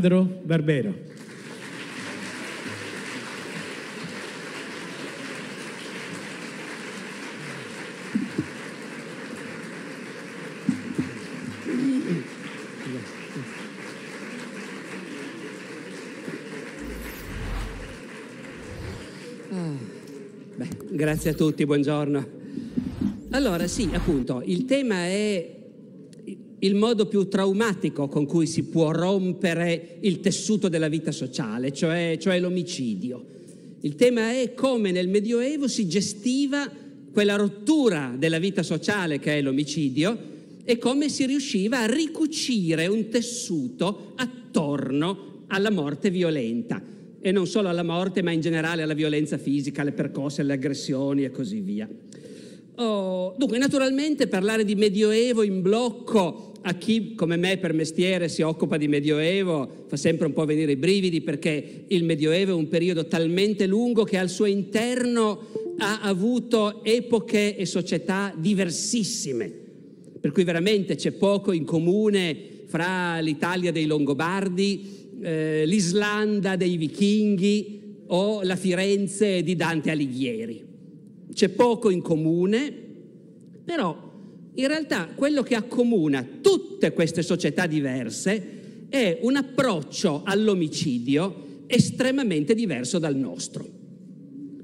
Alessandro Barbero. Grazie a tutti, buongiorno. Allora, sì, appunto, il tema è il modo più traumatico con cui si può rompere il tessuto della vita sociale, cioè, cioè l'omicidio. Il tema è come nel Medioevo si gestiva quella rottura della vita sociale che è l'omicidio e come si riusciva a ricucire un tessuto attorno alla morte violenta e non solo alla morte ma in generale alla violenza fisica, alle percosse, alle aggressioni e così via. Oh, dunque, naturalmente parlare di medioevo in blocco a chi come me per mestiere si occupa di medioevo fa sempre un po' venire i brividi perché il medioevo è un periodo talmente lungo che al suo interno ha avuto epoche e società diversissime, per cui veramente c'è poco in comune fra l'Italia dei Longobardi, eh, l'Islanda dei Vichinghi o la Firenze di Dante Alighieri c'è poco in comune, però in realtà quello che accomuna tutte queste società diverse è un approccio all'omicidio estremamente diverso dal nostro.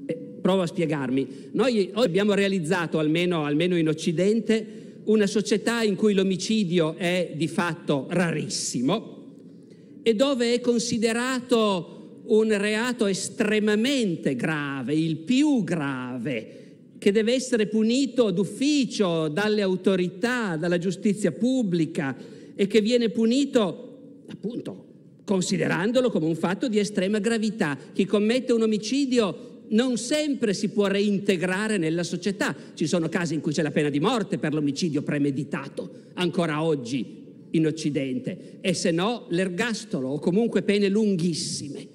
Eh, provo a spiegarmi. Noi abbiamo realizzato, almeno, almeno in Occidente, una società in cui l'omicidio è di fatto rarissimo e dove è considerato un reato estremamente grave, il più grave, che deve essere punito d'ufficio dalle autorità, dalla giustizia pubblica e che viene punito appunto considerandolo come un fatto di estrema gravità. Chi commette un omicidio non sempre si può reintegrare nella società. Ci sono casi in cui c'è la pena di morte per l'omicidio premeditato, ancora oggi in Occidente, e se no l'ergastolo o comunque pene lunghissime.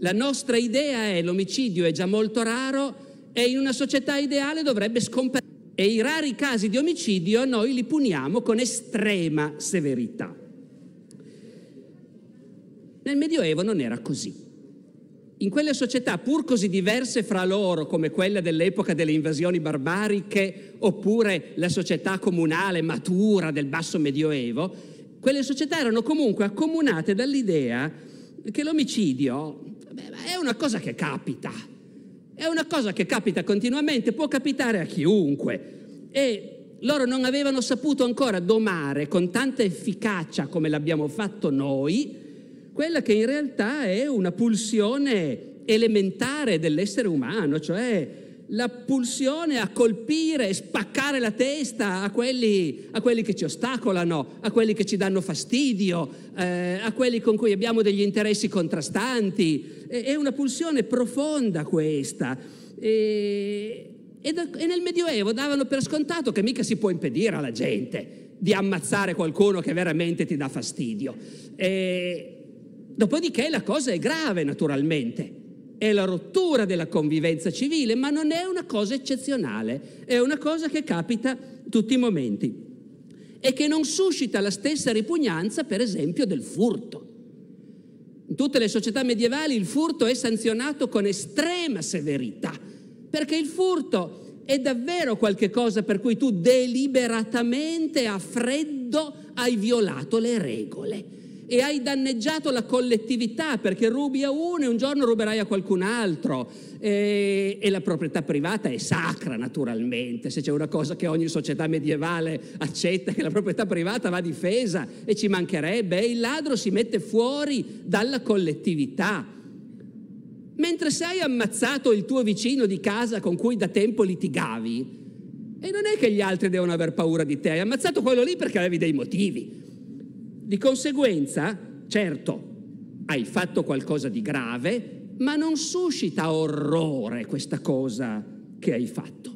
La nostra idea è l'omicidio è già molto raro, e in una società ideale dovrebbe scomparire. E i rari casi di omicidio noi li puniamo con estrema severità. Nel Medioevo non era così. In quelle società, pur così diverse fra loro come quella dell'epoca delle invasioni barbariche oppure la società comunale matura del basso medioevo, quelle società erano comunque accomunate dall'idea che l'omicidio beh, è una cosa che capita, è una cosa che capita continuamente, può capitare a chiunque. E loro non avevano saputo ancora domare con tanta efficacia come l'abbiamo fatto noi, quella che in realtà è una pulsione elementare dell'essere umano, cioè la pulsione a colpire, spaccare la testa a quelli, a quelli che ci ostacolano, a quelli che ci danno fastidio, eh, a quelli con cui abbiamo degli interessi contrastanti. E, è una pulsione profonda questa. E, e, da, e nel Medioevo davano per scontato che mica si può impedire alla gente di ammazzare qualcuno che veramente ti dà fastidio. E, dopodiché la cosa è grave, naturalmente è la rottura della convivenza civile, ma non è una cosa eccezionale, è una cosa che capita tutti i momenti e che non suscita la stessa ripugnanza, per esempio, del furto. In tutte le società medievali il furto è sanzionato con estrema severità, perché il furto è davvero qualcosa per cui tu deliberatamente a freddo hai violato le regole e hai danneggiato la collettività perché rubi a uno e un giorno ruberai a qualcun altro. E, e, la proprietà privata è sacra naturalmente, se c'è una cosa che ogni società medievale accetta, che la proprietà privata va difesa e ci mancherebbe, e il ladro si mette fuori dalla collettività. Mentre se hai ammazzato il tuo vicino di casa con cui da tempo litigavi, e non è che gli altri devono aver paura di te, hai ammazzato quello lì perché avevi dei motivi, di conseguenza, certo, hai fatto qualcosa di grave, ma non suscita orrore questa cosa che hai fatto.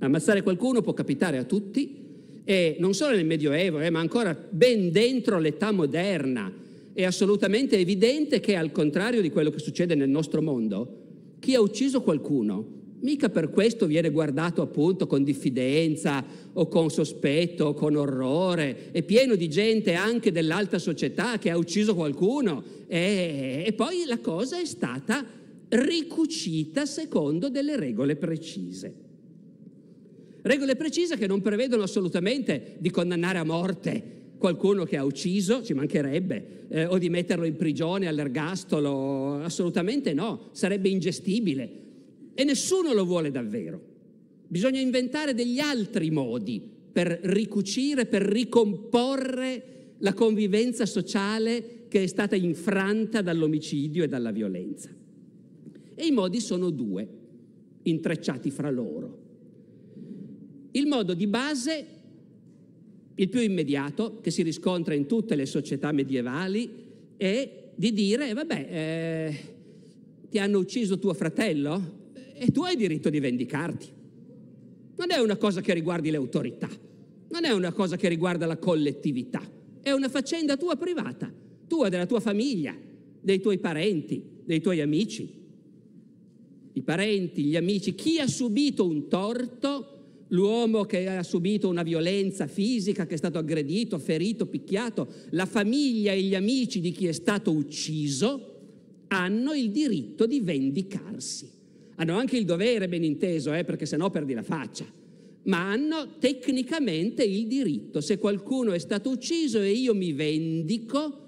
Ammazzare qualcuno può capitare a tutti, e non solo nel Medioevo, eh, ma ancora ben dentro l'età moderna. È assolutamente evidente che, al contrario di quello che succede nel nostro mondo, chi ha ucciso qualcuno mica per questo viene guardato appunto con diffidenza o con sospetto o con orrore, è pieno di gente anche dell'alta società che ha ucciso qualcuno e, e poi la cosa è stata ricucita secondo delle regole precise. Regole precise che non prevedono assolutamente di condannare a morte qualcuno che ha ucciso, ci mancherebbe, eh, o di metterlo in prigione all'ergastolo, assolutamente no, sarebbe ingestibile e nessuno lo vuole davvero. Bisogna inventare degli altri modi per ricucire, per ricomporre la convivenza sociale che è stata infranta dall'omicidio e dalla violenza. E i modi sono due, intrecciati fra loro. Il modo di base, il più immediato, che si riscontra in tutte le società medievali, è di dire, vabbè, eh, ti hanno ucciso tuo fratello? E tu hai diritto di vendicarti. Non è una cosa che riguardi le autorità, non è una cosa che riguarda la collettività, è una faccenda tua privata, tua, della tua famiglia, dei tuoi parenti, dei tuoi amici. I parenti, gli amici, chi ha subito un torto, l'uomo che ha subito una violenza fisica, che è stato aggredito, ferito, picchiato, la famiglia e gli amici di chi è stato ucciso, hanno il diritto di vendicarsi hanno anche il dovere, ben inteso, eh, perché sennò perdi la faccia, ma hanno tecnicamente il diritto. Se qualcuno è stato ucciso e io mi vendico,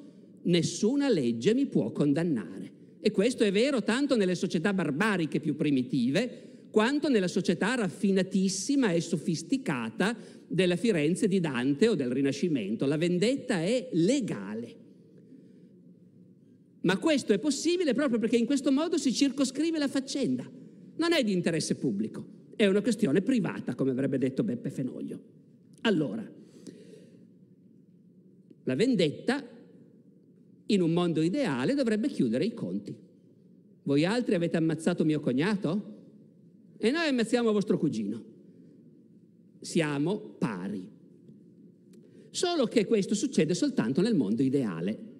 nessuna legge mi può condannare. E questo è vero tanto nelle società barbariche più primitive, quanto nella società raffinatissima e sofisticata della Firenze di Dante o del Rinascimento. La vendetta è legale. Ma questo è possibile proprio perché in questo modo si circoscrive la faccenda. Non è di interesse pubblico, è una questione privata, come avrebbe detto Beppe Fenoglio. Allora, la vendetta in un mondo ideale dovrebbe chiudere i conti. Voi altri avete ammazzato mio cognato? E noi ammazziamo vostro cugino. Siamo pari. Solo che questo succede soltanto nel mondo ideale.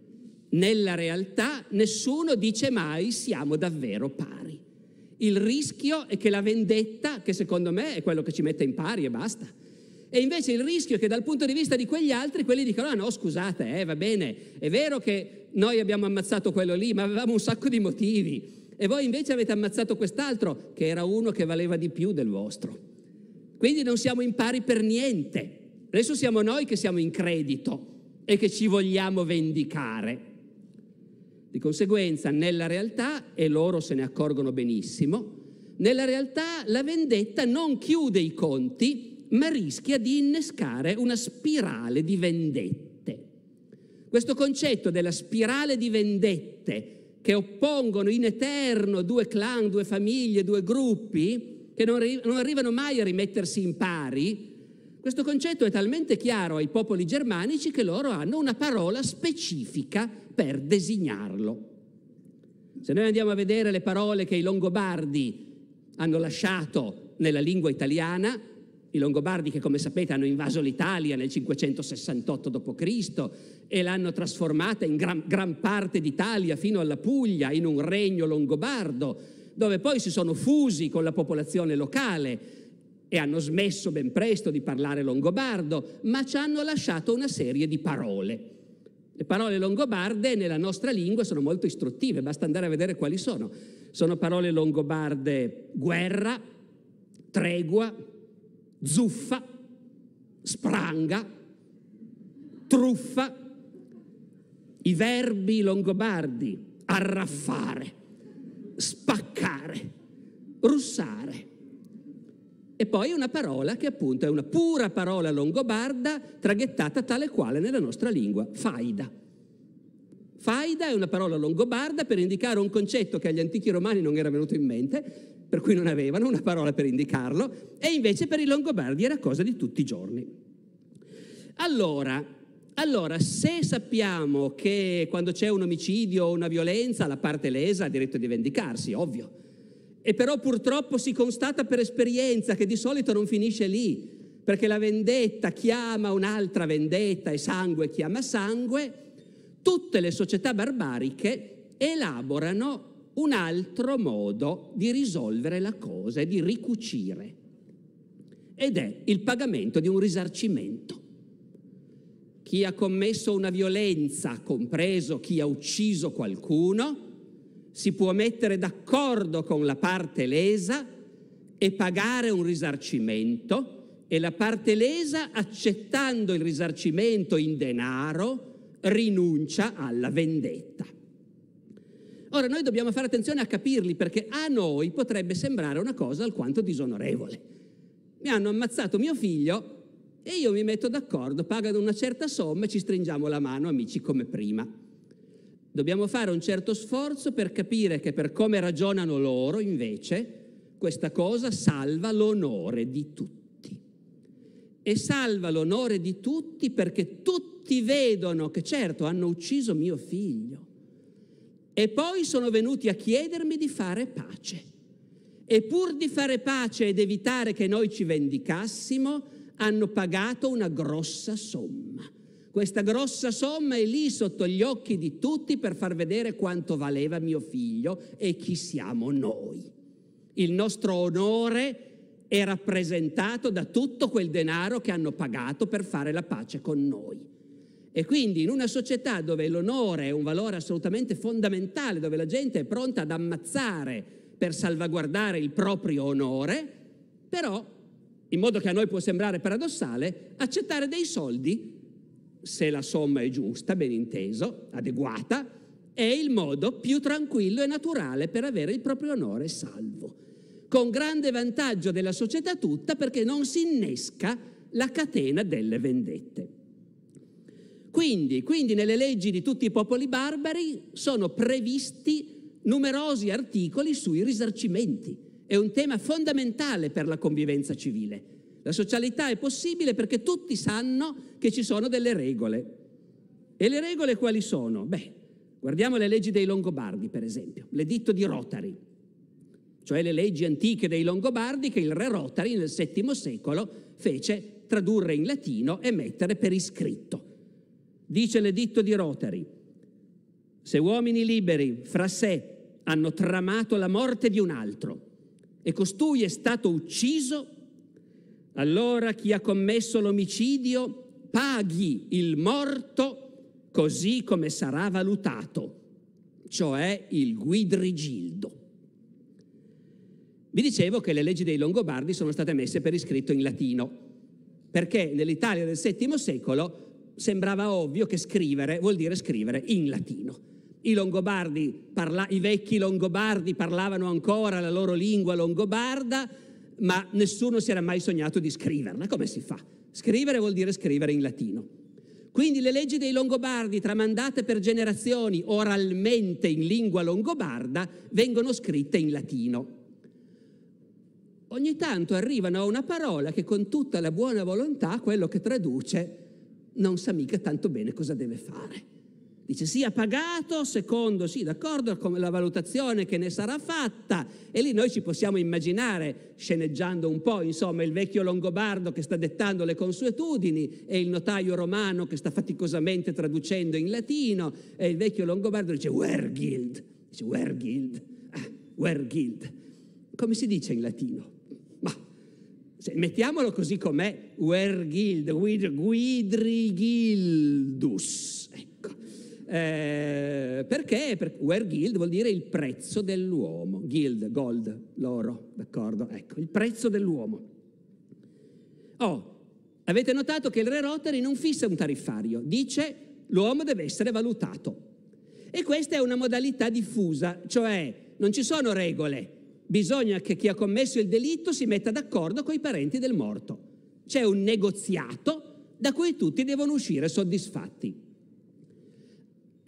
Nella realtà nessuno dice mai siamo davvero pari. Il rischio è che la vendetta, che secondo me è quello che ci mette in pari e basta, e invece il rischio è che dal punto di vista di quegli altri, quelli dicono, ah no, scusate, eh, va bene, è vero che noi abbiamo ammazzato quello lì, ma avevamo un sacco di motivi, e voi invece avete ammazzato quest'altro, che era uno che valeva di più del vostro. Quindi non siamo in pari per niente. Adesso siamo noi che siamo in credito e che ci vogliamo vendicare. Di conseguenza, nella realtà, e loro se ne accorgono benissimo, nella realtà la vendetta non chiude i conti, ma rischia di innescare una spirale di vendette. Questo concetto della spirale di vendette che oppongono in eterno due clan, due famiglie, due gruppi, che non, arrivano mai a rimettersi in pari, questo concetto è talmente chiaro ai popoli germanici che loro hanno una parola specifica per designarlo. Se noi andiamo a vedere le parole che i Longobardi hanno lasciato nella lingua italiana, i Longobardi che come sapete hanno invaso l'Italia nel 568 d.C. e l'hanno trasformata in gran, gran parte d'Italia fino alla Puglia in un regno longobardo, dove poi si sono fusi con la popolazione locale e hanno smesso ben presto di parlare longobardo, ma ci hanno lasciato una serie di parole. Le parole longobarde nella nostra lingua sono molto istruttive, basta andare a vedere quali sono. Sono parole longobarde guerra, tregua, zuffa, spranga, truffa, i verbi longobardi arraffare, spaccare, russare, e poi una parola che appunto è una pura parola longobarda traghettata tale quale nella nostra lingua, faida. Faida è una parola longobarda per indicare un concetto che agli antichi romani non era venuto in mente, per cui non avevano una parola per indicarlo, e invece per i longobardi era cosa di tutti i giorni. Allora, allora se sappiamo che quando c'è un omicidio o una violenza la parte lesa ha diritto di vendicarsi, ovvio, e però purtroppo si constata per esperienza che di solito non finisce lì, perché la vendetta chiama un'altra vendetta e sangue chiama sangue, tutte le società barbariche elaborano un altro modo di risolvere la cosa e di ricucire, ed è il pagamento di un risarcimento. Chi ha commesso una violenza, compreso chi ha ucciso qualcuno, si può mettere d'accordo con la parte lesa e pagare un risarcimento e la parte lesa, accettando il risarcimento in denaro, rinuncia alla vendetta. Ora noi dobbiamo fare attenzione a capirli perché a noi potrebbe sembrare una cosa alquanto disonorevole. Mi hanno ammazzato mio figlio e io mi metto d'accordo, pagano una certa somma e ci stringiamo la mano amici come prima. Dobbiamo fare un certo sforzo per capire che per come ragionano loro, invece, questa cosa salva l'onore di tutti. E salva l'onore di tutti perché tutti vedono che certo hanno ucciso mio figlio. E poi sono venuti a chiedermi di fare pace. E pur di fare pace ed evitare che noi ci vendicassimo, hanno pagato una grossa somma. Questa grossa somma è lì sotto gli occhi di tutti per far vedere quanto valeva mio figlio e chi siamo noi. Il nostro onore è rappresentato da tutto quel denaro che hanno pagato per fare la pace con noi. E quindi in una società dove l'onore è un valore assolutamente fondamentale, dove la gente è pronta ad ammazzare per salvaguardare il proprio onore, però, in modo che a noi può sembrare paradossale, accettare dei soldi se la somma è giusta, ben inteso, adeguata, è il modo più tranquillo e naturale per avere il proprio onore salvo, con grande vantaggio della società tutta perché non si innesca la catena delle vendette. Quindi, quindi nelle leggi di tutti i popoli barbari sono previsti numerosi articoli sui risarcimenti. È un tema fondamentale per la convivenza civile la socialità è possibile perché tutti sanno che ci sono delle regole. E le regole quali sono? Beh, guardiamo le leggi dei Longobardi, per esempio, l'editto di Rotari, cioè le leggi antiche dei Longobardi che il re Rotari nel VII secolo fece tradurre in latino e mettere per iscritto. Dice l'editto di Rotari, se uomini liberi fra sé hanno tramato la morte di un altro e costui è stato ucciso allora chi ha commesso l'omicidio paghi il morto così come sarà valutato, cioè il guidrigildo. Vi dicevo che le leggi dei Longobardi sono state messe per iscritto in latino, perché nell'Italia del VII secolo sembrava ovvio che scrivere vuol dire scrivere in latino. I, Longobardi parla- i vecchi Longobardi parlavano ancora la loro lingua longobarda, ma nessuno si era mai sognato di scriverla. Come si fa? Scrivere vuol dire scrivere in latino. Quindi le leggi dei Longobardi, tramandate per generazioni oralmente in lingua longobarda, vengono scritte in latino. Ogni tanto arrivano a una parola che con tutta la buona volontà quello che traduce non sa mica tanto bene cosa deve fare. Dice sia pagato secondo, sì d'accordo, con la valutazione che ne sarà fatta e lì noi ci possiamo immaginare, sceneggiando un po', insomma, il vecchio Longobardo che sta dettando le consuetudini e il notaio romano che sta faticosamente traducendo in latino e il vecchio Longobardo dice Wergild, dice Wergild, ah, Wergild, come si dice in latino? mettiamolo così com'è, Wergild, Guidrigildus eh, perché? Per, where guild vuol dire il prezzo dell'uomo. Guild, gold, l'oro, d'accordo? Ecco, il prezzo dell'uomo. Oh, avete notato che il re Rotary non fissa un tariffario, dice l'uomo deve essere valutato. E questa è una modalità diffusa, cioè non ci sono regole, bisogna che chi ha commesso il delitto si metta d'accordo con i parenti del morto. C'è un negoziato da cui tutti devono uscire soddisfatti.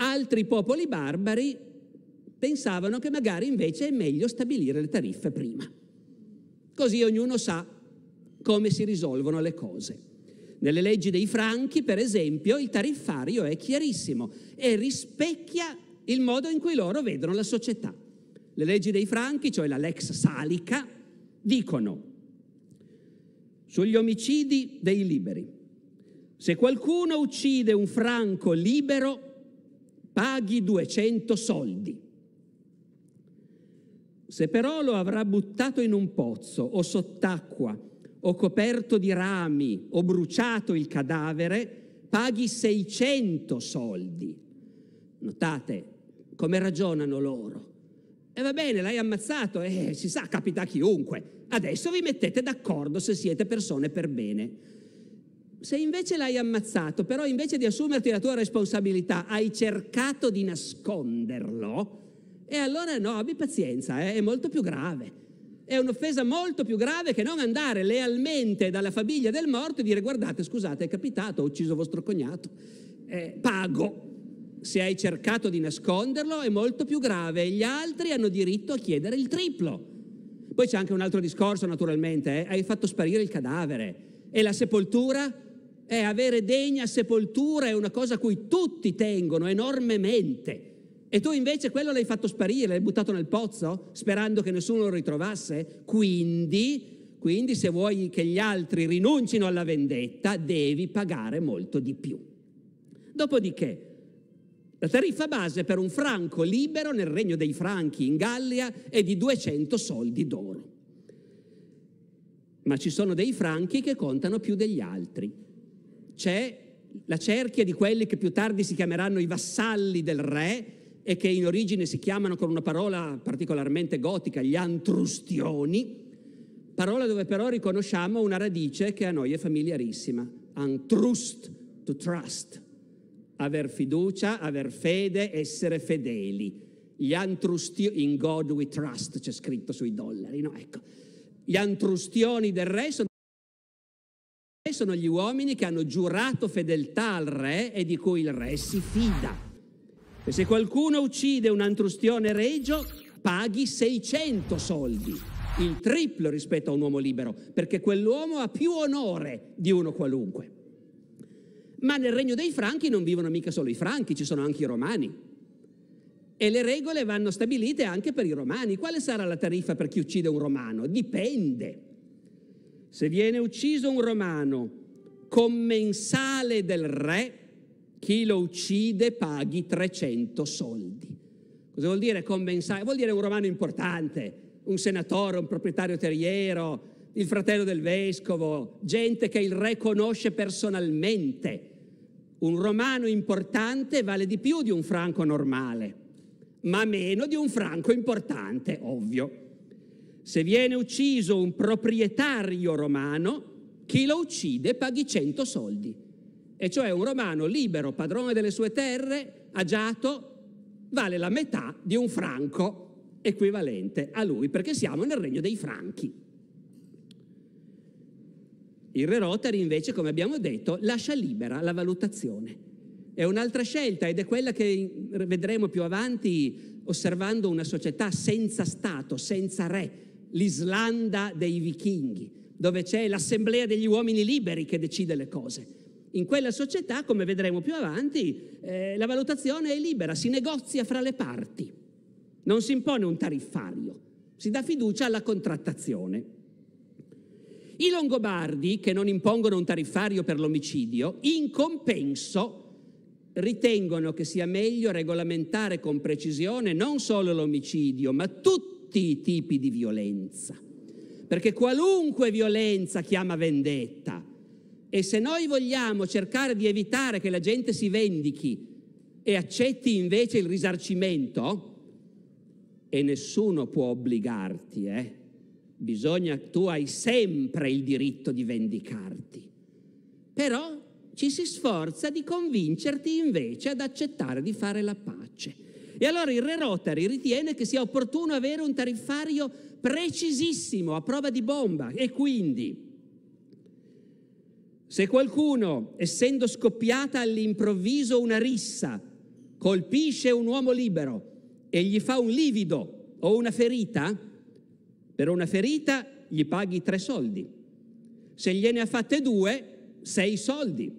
Altri popoli barbari pensavano che magari invece è meglio stabilire le tariffe prima. Così ognuno sa come si risolvono le cose. Nelle leggi dei franchi, per esempio, il tariffario è chiarissimo e rispecchia il modo in cui loro vedono la società. Le leggi dei franchi, cioè la lex salica, dicono sugli omicidi dei liberi. Se qualcuno uccide un franco libero, paghi 200 soldi. Se però lo avrà buttato in un pozzo o sott'acqua o coperto di rami o bruciato il cadavere, paghi 600 soldi. Notate come ragionano loro. E va bene, l'hai ammazzato, eh, si sa, capita a chiunque. Adesso vi mettete d'accordo se siete persone per bene se invece l'hai ammazzato, però invece di assumerti la tua responsabilità, hai cercato di nasconderlo, e allora no, abbi pazienza, eh, è molto più grave. È un'offesa molto più grave che non andare lealmente dalla famiglia del morto e dire guardate, scusate, è capitato, ho ucciso vostro cognato, eh, pago. Se hai cercato di nasconderlo è molto più grave gli altri hanno diritto a chiedere il triplo. Poi c'è anche un altro discorso naturalmente, eh? hai fatto sparire il cadavere e la sepoltura è avere degna sepoltura è una cosa a cui tutti tengono enormemente. E tu invece quello l'hai fatto sparire, l'hai buttato nel pozzo, sperando che nessuno lo ritrovasse. Quindi, quindi se vuoi che gli altri rinuncino alla vendetta, devi pagare molto di più. Dopodiché, la tariffa base per un franco libero nel regno dei franchi in Gallia è di 200 soldi d'oro. Ma ci sono dei franchi che contano più degli altri c'è la cerchia di quelli che più tardi si chiameranno i vassalli del re e che in origine si chiamano con una parola particolarmente gotica, gli antrustioni, parola dove però riconosciamo una radice che a noi è familiarissima, antrust, to trust, aver fiducia, aver fede, essere fedeli. Gli antrustioni, in God we trust, c'è scritto sui dollari, no? Ecco. Gli antrustioni del re sono sono gli uomini che hanno giurato fedeltà al re e di cui il re si fida. E se qualcuno uccide un antrustione regio, paghi 600 soldi, il triplo rispetto a un uomo libero, perché quell'uomo ha più onore di uno qualunque. Ma nel regno dei franchi non vivono mica solo i franchi, ci sono anche i romani. E le regole vanno stabilite anche per i romani. Quale sarà la tariffa per chi uccide un romano? Dipende se viene ucciso un romano commensale del re, chi lo uccide paghi 300 soldi. Cosa vuol dire commensale? Vuol dire un romano importante, un senatore, un proprietario terriero, il fratello del vescovo, gente che il re conosce personalmente. Un romano importante vale di più di un franco normale, ma meno di un franco importante, ovvio. Se viene ucciso un proprietario romano, chi lo uccide paghi 100 soldi. E cioè un romano libero, padrone delle sue terre, agiato, vale la metà di un franco equivalente a lui, perché siamo nel regno dei franchi. Il re Rotary invece, come abbiamo detto, lascia libera la valutazione. È un'altra scelta ed è quella che vedremo più avanti osservando una società senza Stato, senza re, l'Islanda dei vichinghi, dove c'è l'assemblea degli uomini liberi che decide le cose. In quella società, come vedremo più avanti, eh, la valutazione è libera, si negozia fra le parti, non si impone un tariffario, si dà fiducia alla contrattazione. I Longobardi, che non impongono un tariffario per l'omicidio, in compenso ritengono che sia meglio regolamentare con precisione non solo l'omicidio, ma tutti tutti i tipi di violenza, perché qualunque violenza chiama vendetta e se noi vogliamo cercare di evitare che la gente si vendichi e accetti invece il risarcimento, e nessuno può obbligarti, eh? Bisogna, tu hai sempre il diritto di vendicarti, però ci si sforza di convincerti invece ad accettare di fare la pace. E allora il Re Rotary ritiene che sia opportuno avere un tariffario precisissimo, a prova di bomba. E quindi, se qualcuno, essendo scoppiata all'improvviso una rissa, colpisce un uomo libero e gli fa un livido o una ferita, per una ferita gli paghi tre soldi. Se gliene ha fatte due, sei soldi.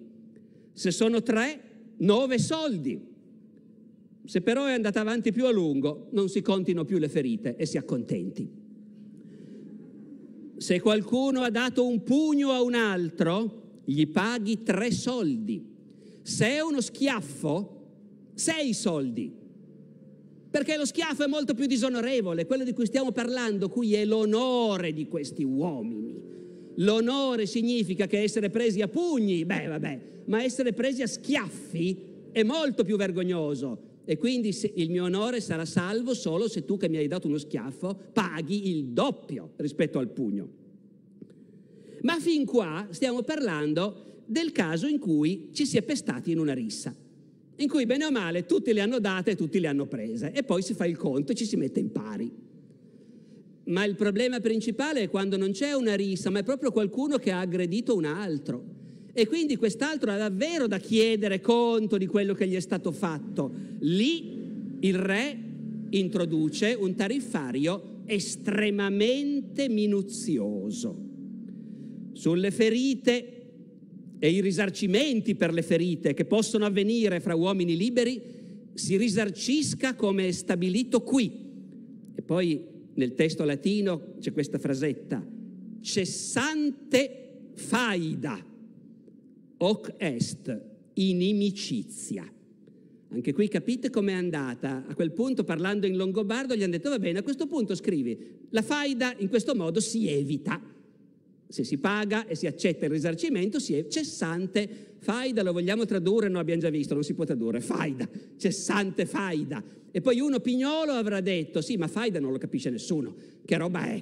Se sono tre, nove soldi. Se però è andata avanti più a lungo, non si contino più le ferite e si accontenti. Se qualcuno ha dato un pugno a un altro, gli paghi tre soldi. Se è uno schiaffo, sei soldi. Perché lo schiaffo è molto più disonorevole. Quello di cui stiamo parlando qui è l'onore di questi uomini. L'onore significa che essere presi a pugni, beh vabbè, ma essere presi a schiaffi è molto più vergognoso e quindi il mio onore sarà salvo solo se tu che mi hai dato uno schiaffo paghi il doppio rispetto al pugno. Ma fin qua stiamo parlando del caso in cui ci si è pestati in una rissa, in cui bene o male tutti le hanno date e tutti le hanno prese e poi si fa il conto e ci si mette in pari. Ma il problema principale è quando non c'è una rissa, ma è proprio qualcuno che ha aggredito un altro e quindi quest'altro ha davvero da chiedere conto di quello che gli è stato fatto. Lì il re introduce un tariffario estremamente minuzioso. Sulle ferite e i risarcimenti per le ferite che possono avvenire fra uomini liberi si risarcisca come è stabilito qui. E poi nel testo latino c'è questa frasetta, cessante faida hoc est, inimicizia. Anche qui capite com'è andata. A quel punto, parlando in longobardo, gli hanno detto, va bene, a questo punto scrivi, la faida in questo modo si evita. Se si paga e si accetta il risarcimento, si è cessante faida, lo vogliamo tradurre? No, abbiamo già visto, non si può tradurre, faida, cessante faida. E poi uno pignolo avrà detto, sì, ma faida non lo capisce nessuno, che roba è?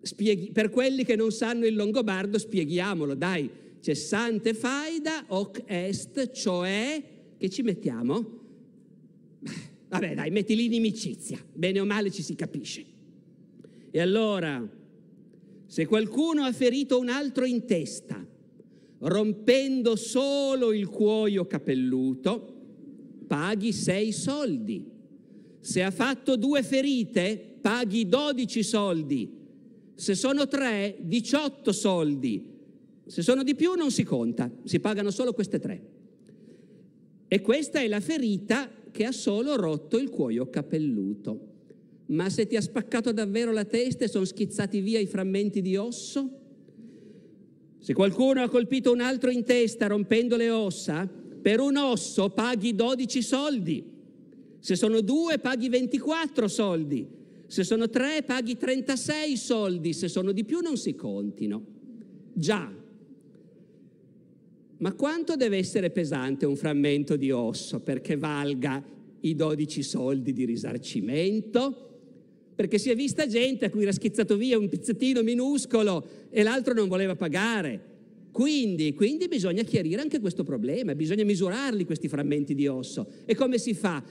Spieghi, per quelli che non sanno il longobardo, spieghiamolo, dai c'è sante faida hoc est, cioè che ci mettiamo? Vabbè dai, metti lì inimicizia, bene o male ci si capisce. E allora, se qualcuno ha ferito un altro in testa, rompendo solo il cuoio capelluto, paghi sei soldi. Se ha fatto due ferite, paghi dodici soldi. Se sono tre, diciotto soldi. Se sono di più non si conta, si pagano solo queste tre. E questa è la ferita che ha solo rotto il cuoio capelluto. Ma se ti ha spaccato davvero la testa e sono schizzati via i frammenti di osso? Se qualcuno ha colpito un altro in testa rompendo le ossa, per un osso paghi 12 soldi. Se sono due paghi 24 soldi. Se sono tre paghi 36 soldi. Se sono di più non si contino. Già, ma quanto deve essere pesante un frammento di osso perché valga i 12 soldi di risarcimento? Perché si è vista gente a cui era schizzato via un pezzettino minuscolo e l'altro non voleva pagare. Quindi, quindi, bisogna chiarire anche questo problema, bisogna misurarli questi frammenti di osso. E come si fa?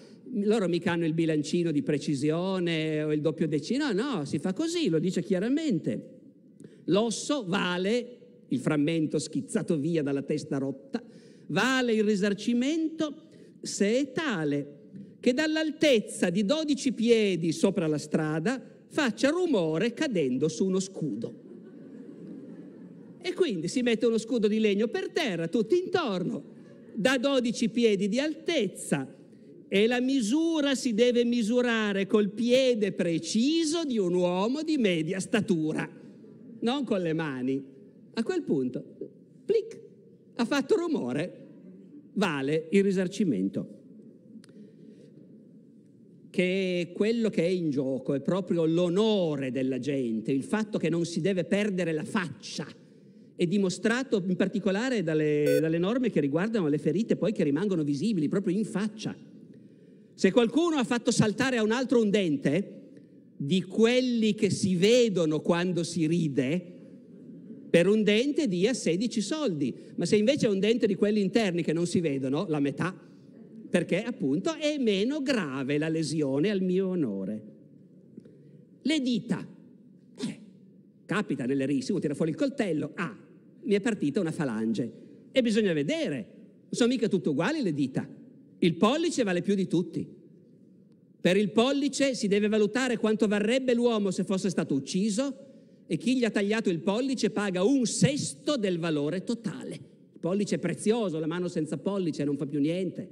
Loro mica hanno il bilancino di precisione o il doppio decino, no, no, si fa così, lo dice chiaramente. L'osso vale il frammento schizzato via dalla testa rotta, vale il risarcimento se è tale che dall'altezza di 12 piedi sopra la strada faccia rumore cadendo su uno scudo. E quindi si mette uno scudo di legno per terra, tutto intorno, da 12 piedi di altezza, e la misura si deve misurare col piede preciso di un uomo di media statura, non con le mani. A quel punto, plic, ha fatto rumore, vale il risarcimento. Che quello che è in gioco è proprio l'onore della gente, il fatto che non si deve perdere la faccia. È dimostrato in particolare dalle, dalle norme che riguardano le ferite poi che rimangono visibili proprio in faccia. Se qualcuno ha fatto saltare a un altro un dente, di quelli che si vedono quando si ride, per un dente dia 16 soldi, ma se invece è un dente di quelli interni che non si vedono, la metà, perché appunto è meno grave la lesione al mio onore. Le dita. Eh, capita nelle risi, uno tira fuori il coltello, ah, mi è partita una falange. E bisogna vedere, non sono mica tutte uguali le dita. Il pollice vale più di tutti. Per il pollice si deve valutare quanto varrebbe l'uomo se fosse stato ucciso, e chi gli ha tagliato il pollice paga un sesto del valore totale. Il pollice è prezioso, la mano senza pollice non fa più niente.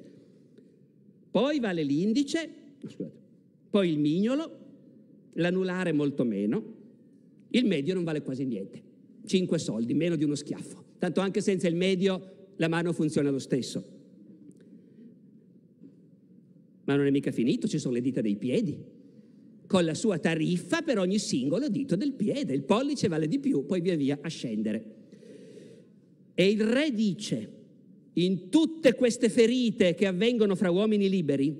Poi vale l'indice, poi il mignolo, l'anulare molto meno, il medio non vale quasi niente, 5 soldi, meno di uno schiaffo. Tanto anche senza il medio la mano funziona lo stesso. Ma non è mica finito, ci sono le dita dei piedi, con la sua tariffa per ogni singolo dito del piede. Il pollice vale di più, poi via via a scendere. E il re dice, in tutte queste ferite che avvengono fra uomini liberi,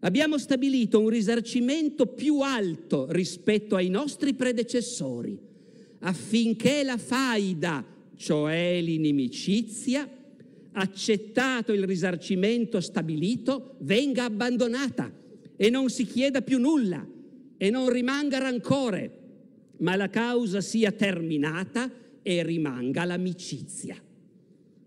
abbiamo stabilito un risarcimento più alto rispetto ai nostri predecessori, affinché la faida, cioè l'inimicizia, accettato il risarcimento stabilito, venga abbandonata e non si chieda più nulla, e non rimanga rancore, ma la causa sia terminata e rimanga l'amicizia.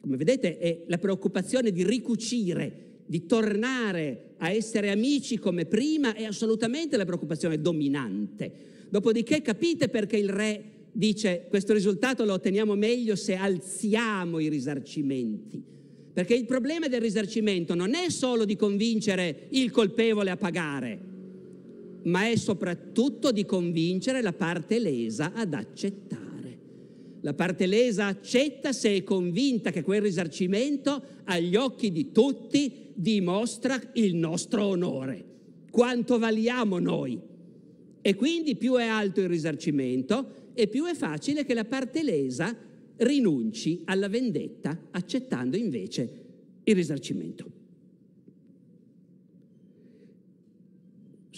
Come vedete è la preoccupazione di ricucire, di tornare a essere amici come prima è assolutamente la preoccupazione dominante. Dopodiché capite perché il re dice questo risultato lo otteniamo meglio se alziamo i risarcimenti. Perché il problema del risarcimento non è solo di convincere il colpevole a pagare, ma è soprattutto di convincere la parte lesa ad accettare. La parte lesa accetta se è convinta che quel risarcimento, agli occhi di tutti, dimostra il nostro onore, quanto valiamo noi. E quindi più è alto il risarcimento e più è facile che la parte lesa rinunci alla vendetta accettando invece il risarcimento.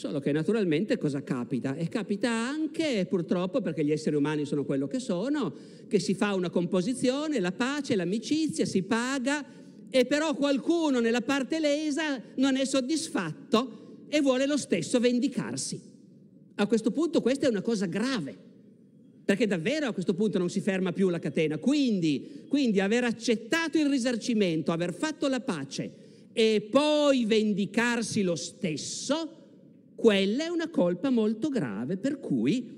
Solo che naturalmente cosa capita? E capita anche, purtroppo, perché gli esseri umani sono quello che sono, che si fa una composizione, la pace, l'amicizia, si paga, e però qualcuno nella parte lesa non è soddisfatto e vuole lo stesso vendicarsi. A questo punto questa è una cosa grave perché davvero a questo punto non si ferma più la catena. Quindi, quindi, aver accettato il risarcimento, aver fatto la pace e poi vendicarsi lo stesso quella è una colpa molto grave, per cui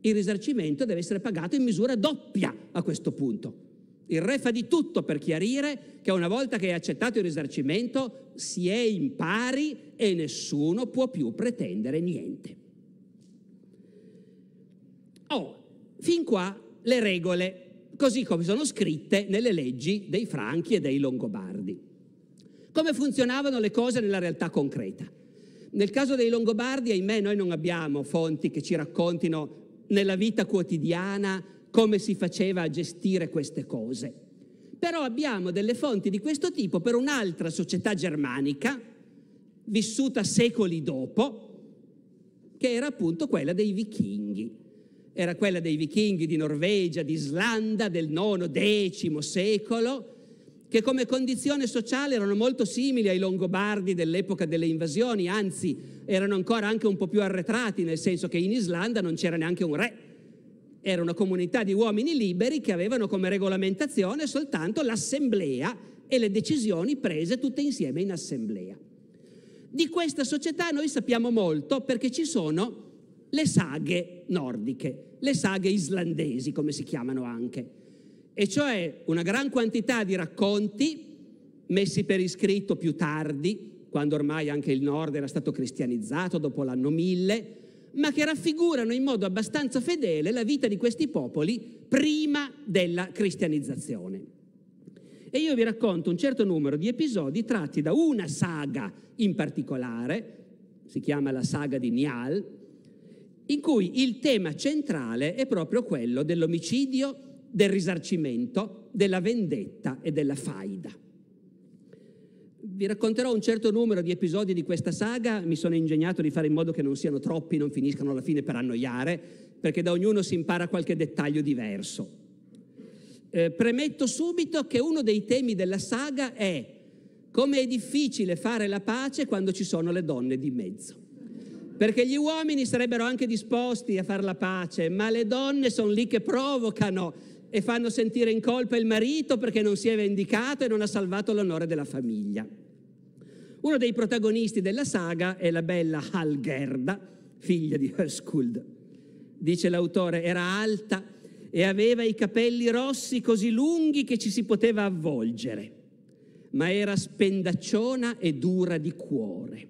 il risarcimento deve essere pagato in misura doppia a questo punto. Il re fa di tutto per chiarire che una volta che è accettato il risarcimento si è in pari e nessuno può più pretendere niente. Oh, fin qua le regole, così come sono scritte nelle leggi dei Franchi e dei Longobardi. Come funzionavano le cose nella realtà concreta? Nel caso dei Longobardi, ahimè, noi non abbiamo fonti che ci raccontino nella vita quotidiana come si faceva a gestire queste cose. Però abbiamo delle fonti di questo tipo per un'altra società germanica, vissuta secoli dopo, che era appunto quella dei vichinghi. Era quella dei vichinghi di Norvegia, di Islanda, del IX, X secolo, che come condizione sociale erano molto simili ai longobardi dell'epoca delle invasioni, anzi erano ancora anche un po' più arretrati, nel senso che in Islanda non c'era neanche un re. Era una comunità di uomini liberi che avevano come regolamentazione soltanto l'assemblea e le decisioni prese tutte insieme in assemblea. Di questa società noi sappiamo molto perché ci sono le saghe nordiche, le saghe islandesi come si chiamano anche e cioè una gran quantità di racconti messi per iscritto più tardi, quando ormai anche il nord era stato cristianizzato dopo l'anno 1000, ma che raffigurano in modo abbastanza fedele la vita di questi popoli prima della cristianizzazione. E io vi racconto un certo numero di episodi tratti da una saga in particolare, si chiama la saga di Nial, in cui il tema centrale è proprio quello dell'omicidio del risarcimento, della vendetta e della faida. Vi racconterò un certo numero di episodi di questa saga, mi sono ingegnato di fare in modo che non siano troppi, non finiscano alla fine per annoiare, perché da ognuno si impara qualche dettaglio diverso. Eh, premetto subito che uno dei temi della saga è come è difficile fare la pace quando ci sono le donne di mezzo. Perché gli uomini sarebbero anche disposti a fare la pace, ma le donne sono lì che provocano, e fanno sentire in colpa il marito perché non si è vendicato e non ha salvato l'onore della famiglia. Uno dei protagonisti della saga è la bella Halgerda, figlia di Höskuld. Dice l'autore, era alta e aveva i capelli rossi così lunghi che ci si poteva avvolgere, ma era spendacciona e dura di cuore.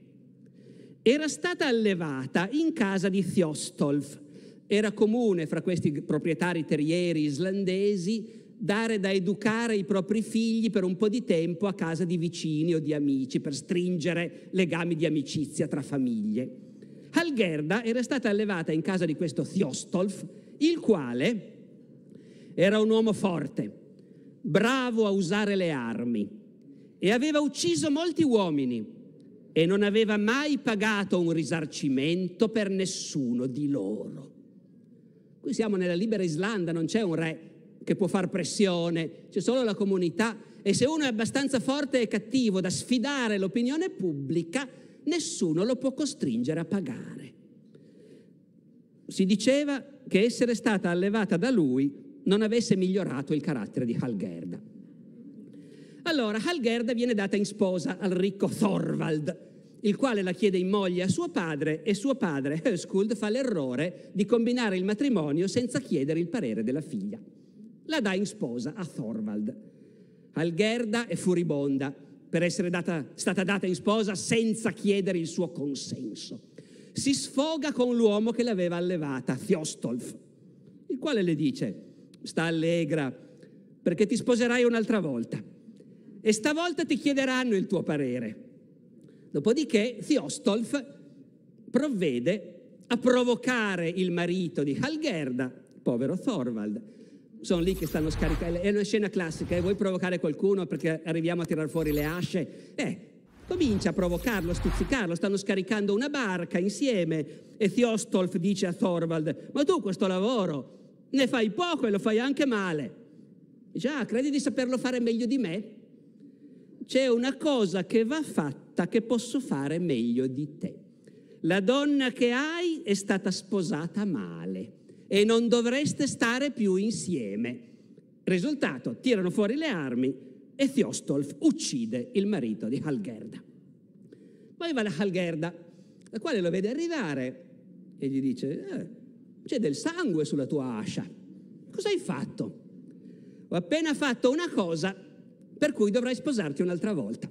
Era stata allevata in casa di Thiostolf, era comune fra questi proprietari terrieri islandesi dare da educare i propri figli per un po' di tempo a casa di vicini o di amici per stringere legami di amicizia tra famiglie. Halgerda era stata allevata in casa di questo Thiostolf, il quale era un uomo forte, bravo a usare le armi e aveva ucciso molti uomini e non aveva mai pagato un risarcimento per nessuno di loro. Qui siamo nella libera Islanda, non c'è un re che può far pressione, c'è solo la comunità. E se uno è abbastanza forte e cattivo da sfidare l'opinione pubblica, nessuno lo può costringere a pagare. Si diceva che essere stata allevata da lui non avesse migliorato il carattere di Halgerda. Allora, Halgerda viene data in sposa al ricco Thorvald, il quale la chiede in moglie a suo padre e suo padre, Höskuld, eh, fa l'errore di combinare il matrimonio senza chiedere il parere della figlia. La dà in sposa a Thorvald. Algerda è furibonda per essere data, stata data in sposa senza chiedere il suo consenso. Si sfoga con l'uomo che l'aveva allevata, Fjostolf, il quale le dice, sta allegra, perché ti sposerai un'altra volta e stavolta ti chiederanno il tuo parere Dopodiché Thiostolf provvede a provocare il marito di Halgerda, povero Thorvald. Sono lì che stanno scaricando, è una scena classica, eh? vuoi provocare qualcuno perché arriviamo a tirar fuori le asce? Eh, comincia a provocarlo, a stuzzicarlo, stanno scaricando una barca insieme e Thiostolf dice a Thorvald, ma tu questo lavoro ne fai poco e lo fai anche male. Dice, ah, credi di saperlo fare meglio di me? C'è una cosa che va fatta fatta che posso fare meglio di te. La donna che hai è stata sposata male e non dovreste stare più insieme. Risultato, tirano fuori le armi e Fiostolf uccide il marito di Halgerda. Poi va la Halgerda, la quale lo vede arrivare e gli dice, eh, c'è del sangue sulla tua ascia, cosa hai fatto? Ho appena fatto una cosa per cui dovrai sposarti un'altra volta.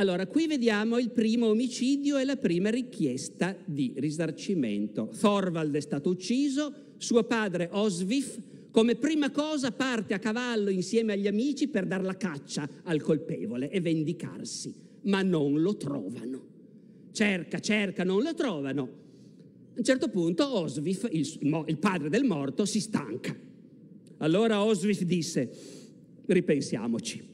Allora, qui vediamo il primo omicidio e la prima richiesta di risarcimento. Thorvald è stato ucciso, suo padre Osvif come prima cosa parte a cavallo insieme agli amici per dar la caccia al colpevole e vendicarsi, ma non lo trovano. Cerca, cerca, non lo trovano. A un certo punto Osvif, il, il padre del morto, si stanca. Allora Osvif disse, ripensiamoci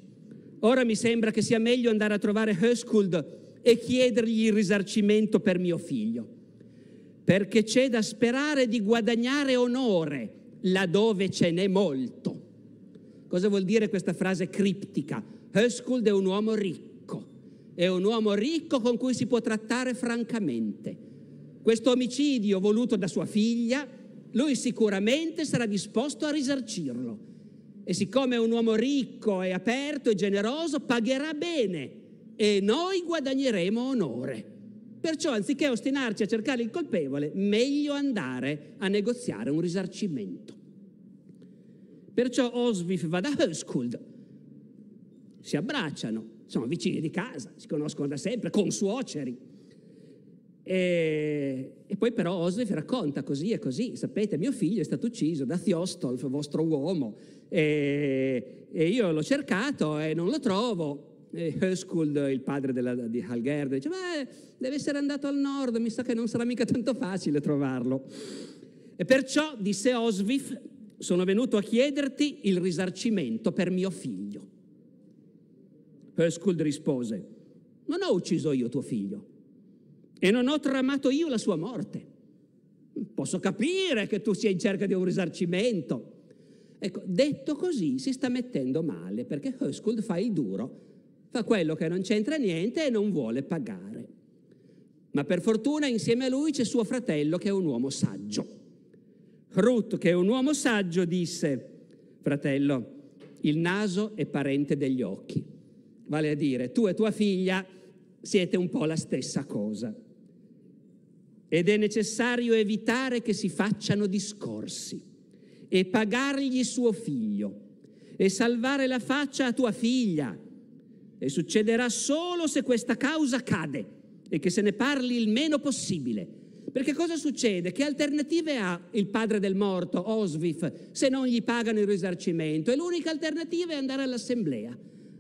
Ora mi sembra che sia meglio andare a trovare Höskuld e chiedergli il risarcimento per mio figlio, perché c'è da sperare di guadagnare onore laddove ce n'è molto. Cosa vuol dire questa frase criptica? Höskuld è un uomo ricco, è un uomo ricco con cui si può trattare francamente. Questo omicidio voluto da sua figlia, lui sicuramente sarà disposto a risarcirlo e siccome è un uomo ricco e aperto e generoso, pagherà bene e noi guadagneremo onore. Perciò, anziché ostinarci a cercare il colpevole, meglio andare a negoziare un risarcimento. Perciò Oswif va da Höskuld, si abbracciano, sono vicini di casa, si conoscono da sempre, con suoceri. E, eh, e, poi però Oswef racconta così e così, sapete, mio figlio è stato ucciso da Thiostolf, vostro uomo, e, e io l'ho cercato e non lo trovo. E Höskuld, il padre della, di Halgerd, dice, beh, deve essere andato al nord, mi sa che non sarà mica tanto facile trovarlo. E perciò, disse Oswif, sono venuto a chiederti il risarcimento per mio figlio. Höskuld rispose, non ho ucciso io tuo figlio, e non ho tramato io la sua morte. Posso capire che tu sia in cerca di un risarcimento. Ecco, detto così si sta mettendo male perché Huskuld fa il duro, fa quello che non c'entra niente e non vuole pagare. Ma per fortuna insieme a lui c'è suo fratello che è un uomo saggio. Ruth, che è un uomo saggio, disse, fratello, il naso è parente degli occhi. Vale a dire, tu e tua figlia siete un po' la stessa cosa ed è necessario evitare che si facciano discorsi e pagargli suo figlio e salvare la faccia a tua figlia. E succederà solo se questa causa cade e che se ne parli il meno possibile. Perché cosa succede? Che alternative ha il padre del morto, Osvif, se non gli pagano il risarcimento? E l'unica alternativa è andare all'assemblea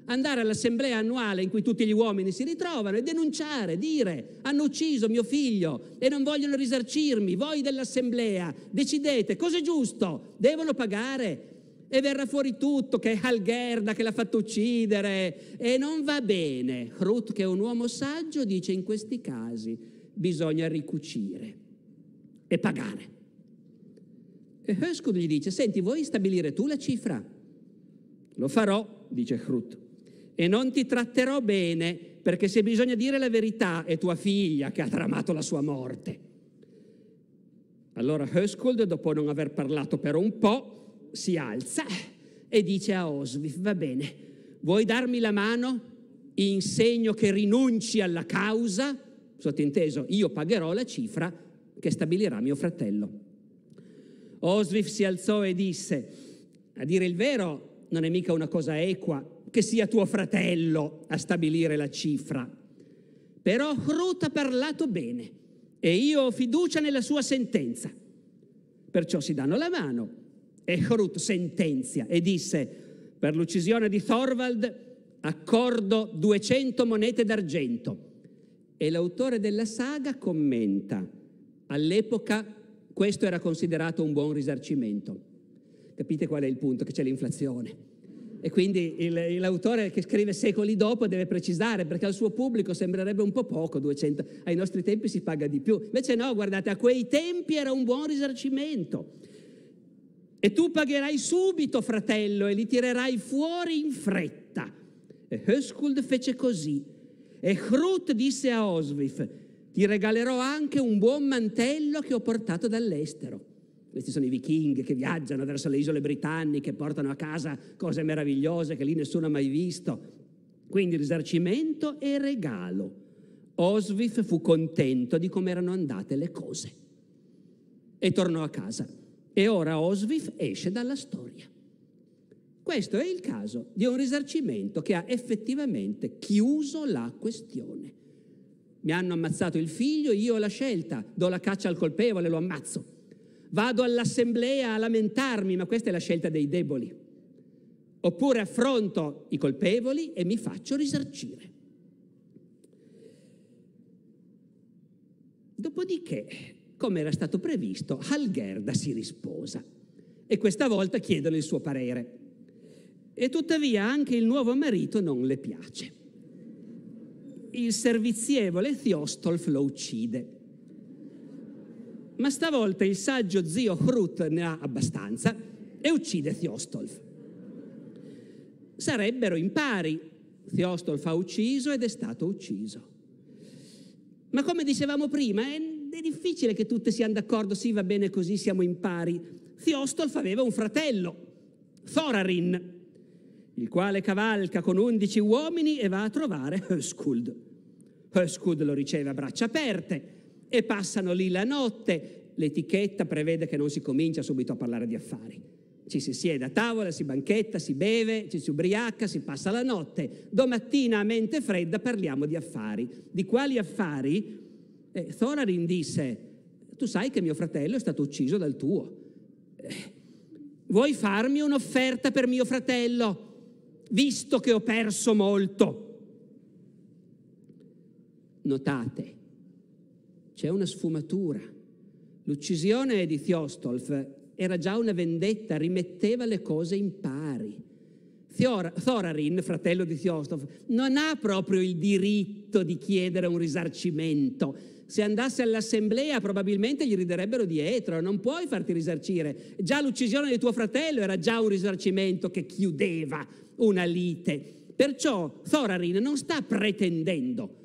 andare all'assemblea annuale in cui tutti gli uomini si ritrovano e denunciare, dire hanno ucciso mio figlio e non vogliono risarcirmi, voi dell'assemblea decidete cosa è giusto, devono pagare e verrà fuori tutto che è Algerda che l'ha fatto uccidere e non va bene. Ruth che è un uomo saggio dice in questi casi bisogna ricucire e pagare. E Höskud gli dice, senti, vuoi stabilire tu la cifra? Lo farò, dice Hrut e non ti tratterò bene perché se bisogna dire la verità è tua figlia che ha tramato la sua morte. Allora Huskold, dopo non aver parlato per un po', si alza e dice a Oswif, va bene, vuoi darmi la mano in segno che rinunci alla causa? Sottinteso, io pagherò la cifra che stabilirà mio fratello. Oswif si alzò e disse, a dire il vero non è mica una cosa equa che sia tuo fratello a stabilire la cifra. Però Hrut ha parlato bene e io ho fiducia nella sua sentenza. Perciò si danno la mano e Hrut sentenzia e disse per l'uccisione di Thorvald accordo 200 monete d'argento. E l'autore della saga commenta, all'epoca questo era considerato un buon risarcimento. Capite qual è il punto? Che c'è l'inflazione. E quindi il, l'autore che scrive secoli dopo deve precisare, perché al suo pubblico sembrerebbe un po' poco 200, ai nostri tempi si paga di più. Invece no, guardate, a quei tempi era un buon risarcimento. E tu pagherai subito, fratello, e li tirerai fuori in fretta. E Höskuld fece così. E Hrut disse a Oswif, ti regalerò anche un buon mantello che ho portato dall'estero. Questi sono i vichinghi che viaggiano verso le isole britanniche, portano a casa cose meravigliose che lì nessuno ha mai visto. Quindi risarcimento e regalo. Oswif fu contento di come erano andate le cose e tornò a casa. E ora Oswif esce dalla storia. Questo è il caso di un risarcimento che ha effettivamente chiuso la questione. Mi hanno ammazzato il figlio, io ho la scelta, do la caccia al colpevole, lo ammazzo vado all'assemblea a lamentarmi, ma questa è la scelta dei deboli. Oppure affronto i colpevoli e mi faccio risarcire. Dopodiché, come era stato previsto, Halgerda si risposa e questa volta chiedono il suo parere. E tuttavia anche il nuovo marito non le piace. Il servizievole Thiostolf lo uccide ma stavolta il saggio zio Hrut ne ha abbastanza e uccide Thiostolf. Sarebbero in pari. Thiostolf ha ucciso ed è stato ucciso. Ma come dicevamo prima, è, è difficile che tutte siano d'accordo, sì va bene così, siamo in pari. Thiostolf aveva un fratello, Thorarin, il quale cavalca con undici uomini e va a trovare Höskuld. Höskuld lo riceve a braccia aperte, e passano lì la notte. L'etichetta prevede che non si comincia subito a parlare di affari. Ci si siede a tavola, si banchetta, si beve, ci si ubriaca, si passa la notte. Domattina a mente fredda parliamo di affari. Di quali affari? Eh, Thorarin disse, tu sai che mio fratello è stato ucciso dal tuo. Eh, vuoi farmi un'offerta per mio fratello, visto che ho perso molto? Notate, c'è una sfumatura. L'uccisione di Thiostolf era già una vendetta, rimetteva le cose in pari. Thior- Thorarin, fratello di Thiostolf, non ha proprio il diritto di chiedere un risarcimento. Se andasse all'assemblea probabilmente gli riderebbero dietro, non puoi farti risarcire. Già l'uccisione di tuo fratello era già un risarcimento che chiudeva una lite. Perciò Thorarin non sta pretendendo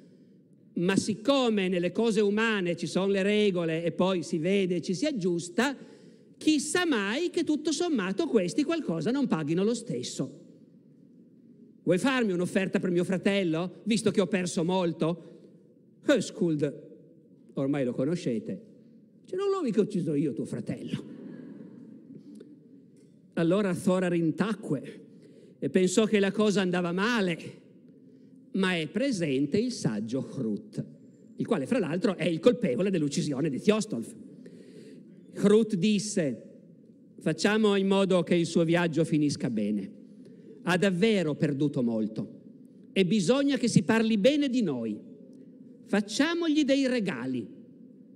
ma siccome nelle cose umane ci sono le regole e poi si vede e ci si aggiusta, chissà mai che tutto sommato questi qualcosa non paghino lo stesso. Vuoi farmi un'offerta per mio fratello, visto che ho perso molto? Höskuld, eh, ormai lo conoscete, cioè non l'ho mica ucciso io tuo fratello. Allora Thorarin tacque e pensò che la cosa andava male ma è presente il saggio Hrut, il quale fra l'altro è il colpevole dell'uccisione di Thiostolf. Hrut disse, facciamo in modo che il suo viaggio finisca bene. Ha davvero perduto molto e bisogna che si parli bene di noi. Facciamogli dei regali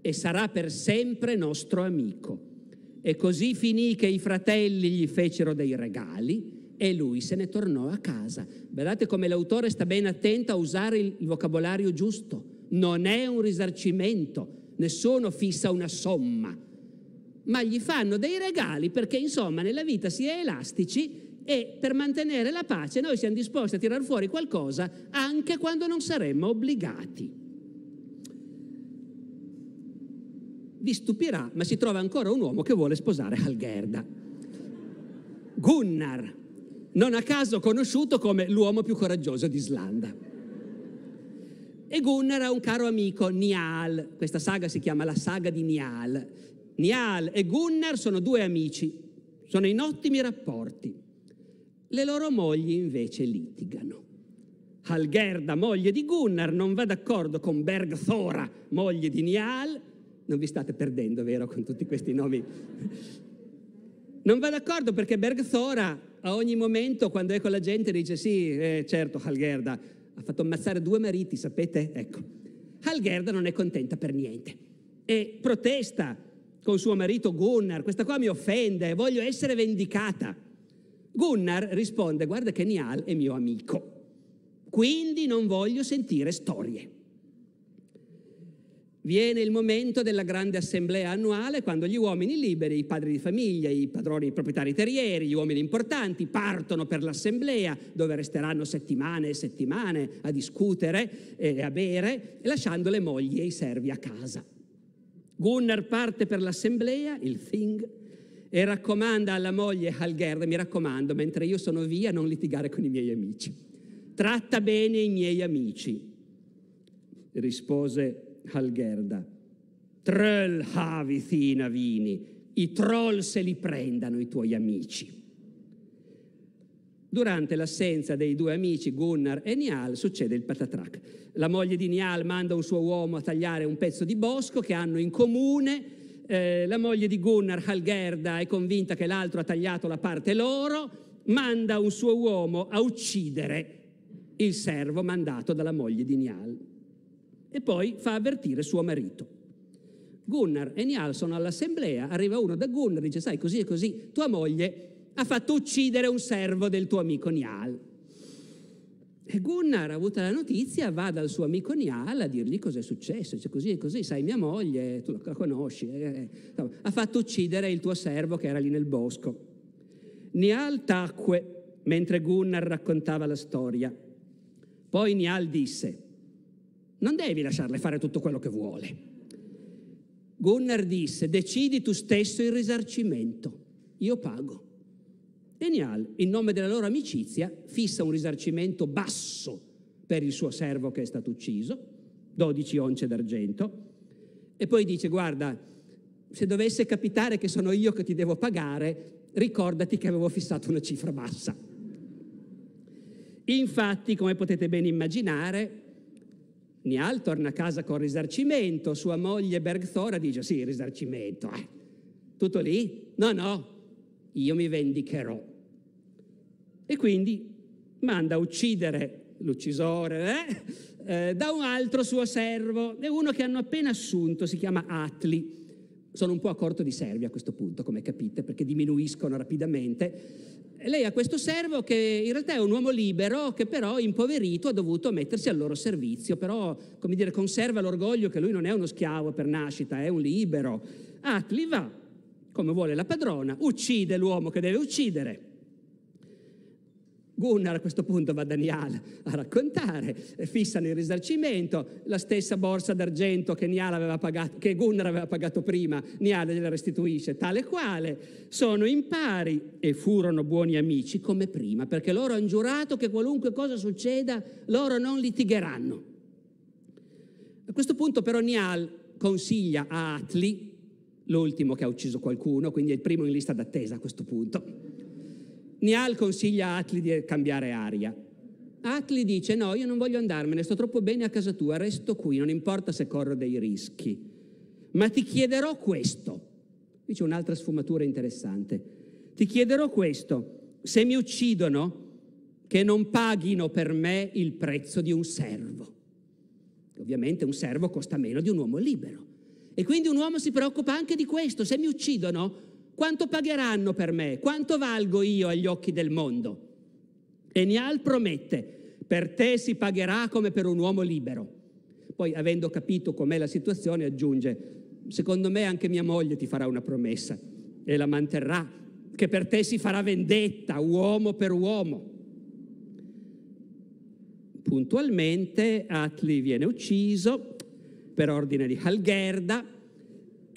e sarà per sempre nostro amico. E così finì che i fratelli gli fecero dei regali e lui se ne tornò a casa. Guardate come l'autore sta ben attento a usare il vocabolario giusto. Non è un risarcimento, nessuno fissa una somma, ma gli fanno dei regali perché insomma nella vita si è elastici e per mantenere la pace noi siamo disposti a tirar fuori qualcosa anche quando non saremmo obbligati. Vi stupirà, ma si trova ancora un uomo che vuole sposare Algerda. Gunnar, non a caso conosciuto come l'uomo più coraggioso d'Islanda. E Gunnar ha un caro amico, Nial, questa saga si chiama la saga di Nial. Nial e Gunnar sono due amici, sono in ottimi rapporti. Le loro mogli invece litigano. Halgerda, moglie di Gunnar, non va d'accordo con Bergthora, moglie di Nial. Non vi state perdendo, vero, con tutti questi nomi non va d'accordo perché Bergzora a ogni momento, quando è con la gente, dice sì, eh, certo, Halgerda ha fatto ammazzare due mariti, sapete? Ecco, Halgerda non è contenta per niente e protesta con suo marito Gunnar, questa qua mi offende, voglio essere vendicata. Gunnar risponde, guarda che Nial è mio amico, quindi non voglio sentire storie. Viene il momento della grande assemblea annuale quando gli uomini liberi, i padri di famiglia, i padroni, i proprietari terrieri, gli uomini importanti partono per l'assemblea dove resteranno settimane e settimane a discutere e a bere, lasciando le mogli e i servi a casa. Gunnar parte per l'assemblea, il Thing, e raccomanda alla moglie Halgerd, mi raccomando, mentre io sono via non litigare con i miei amici. Tratta bene i miei amici. Rispose Halgerda. Tröll havi fina vini, i troll se li prendano i tuoi amici. Durante l'assenza dei due amici Gunnar e Nial succede il patatrac. La moglie di Nial manda un suo uomo a tagliare un pezzo di bosco che hanno in comune. Eh, la moglie di Gunnar, Halgerda, è convinta che l'altro ha tagliato la parte loro, manda un suo uomo a uccidere il servo mandato dalla moglie di Nial e poi fa avvertire suo marito. Gunnar e Nialson all'assemblea, arriva uno da Gunnar e dice, sai, così e così, tua moglie ha fatto uccidere un servo del tuo amico Nial. E Gunnar, avuta la notizia, va dal suo amico Nial a dirgli cosa è successo. Dice così e così, sai mia moglie, tu la conosci, eh, eh no, ha fatto uccidere il tuo servo che era lì nel bosco. Nial tacque mentre Gunnar raccontava la storia. Poi Nial disse, non devi lasciarle fare tutto quello che vuole. Gunnar disse, decidi tu stesso il risarcimento, io pago. E Nial, in nome della loro amicizia, fissa un risarcimento basso per il suo servo che è stato ucciso, 12 once d'argento, e poi dice, guarda, se dovesse capitare che sono io che ti devo pagare, ricordati che avevo fissato una cifra bassa. Infatti, come potete ben immaginare, Nial torna a casa con risarcimento, sua moglie Bergthora dice sì, risarcimento, eh. tutto lì? No, no, io mi vendicherò. E quindi manda a uccidere l'uccisore eh, eh, da un altro suo servo, è uno che hanno appena assunto, si chiama Atli. Sono un po' a corto di servi a questo punto, come capite, perché diminuiscono rapidamente lei ha questo servo che in realtà è un uomo libero che però impoverito ha dovuto mettersi al loro servizio, però come dire conserva l'orgoglio che lui non è uno schiavo per nascita, è un libero. Atli va come vuole la padrona, uccide l'uomo che deve uccidere Gunnar a questo punto va a Daniel a raccontare, eh, fissano il risarcimento, la stessa borsa d'argento che, pagato, che Gunnar aveva pagato prima, Nial gliela restituisce, tale quale, sono in pari e furono buoni amici come prima, perché loro hanno giurato che qualunque cosa succeda loro non litigheranno. A questo punto però Nial consiglia a Atli, l'ultimo che ha ucciso qualcuno, quindi è il primo in lista d'attesa a questo punto, Nial consiglia a Atli di cambiare aria. Atli dice no, io non voglio andarmene, sto troppo bene a casa tua, resto qui, non importa se corro dei rischi. Ma ti chiederò questo. Qui c'è un'altra sfumatura interessante. Ti chiederò questo. Se mi uccidono, che non paghino per me il prezzo di un servo. Ovviamente un servo costa meno di un uomo libero. E quindi un uomo si preoccupa anche di questo. Se mi uccidono, quanto pagheranno per me? Quanto valgo io agli occhi del mondo? E Nial promette, per te si pagherà come per un uomo libero. Poi, avendo capito com'è la situazione, aggiunge, secondo me anche mia moglie ti farà una promessa e la manterrà, che per te si farà vendetta, uomo per uomo. Puntualmente Atli viene ucciso per ordine di Halgerda,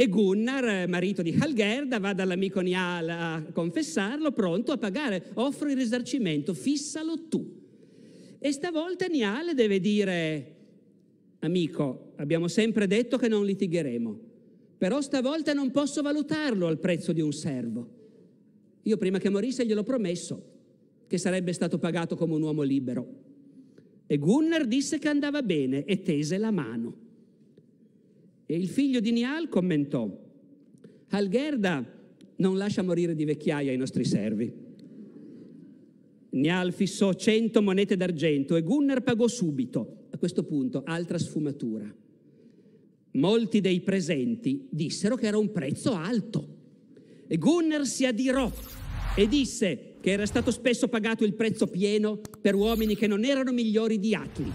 e Gunnar, eh, marito di Halgerda, va dall'amico Nial a confessarlo, pronto a pagare, offro il risarcimento, fissalo tu. E stavolta Nial deve dire, amico, abbiamo sempre detto che non litigheremo, però stavolta non posso valutarlo al prezzo di un servo. Io prima che morisse gliel'ho promesso che sarebbe stato pagato come un uomo libero. E Gunnar disse che andava bene e tese la mano. E il figlio di Nial commentò, Algerda non lascia morire di vecchiaia i nostri servi. Nial fissò cento monete d'argento e Gunnar pagò subito. A questo punto, altra sfumatura. Molti dei presenti dissero che era un prezzo alto. E Gunnar si adirò e disse che era stato spesso pagato il prezzo pieno per uomini che non erano migliori di Atli.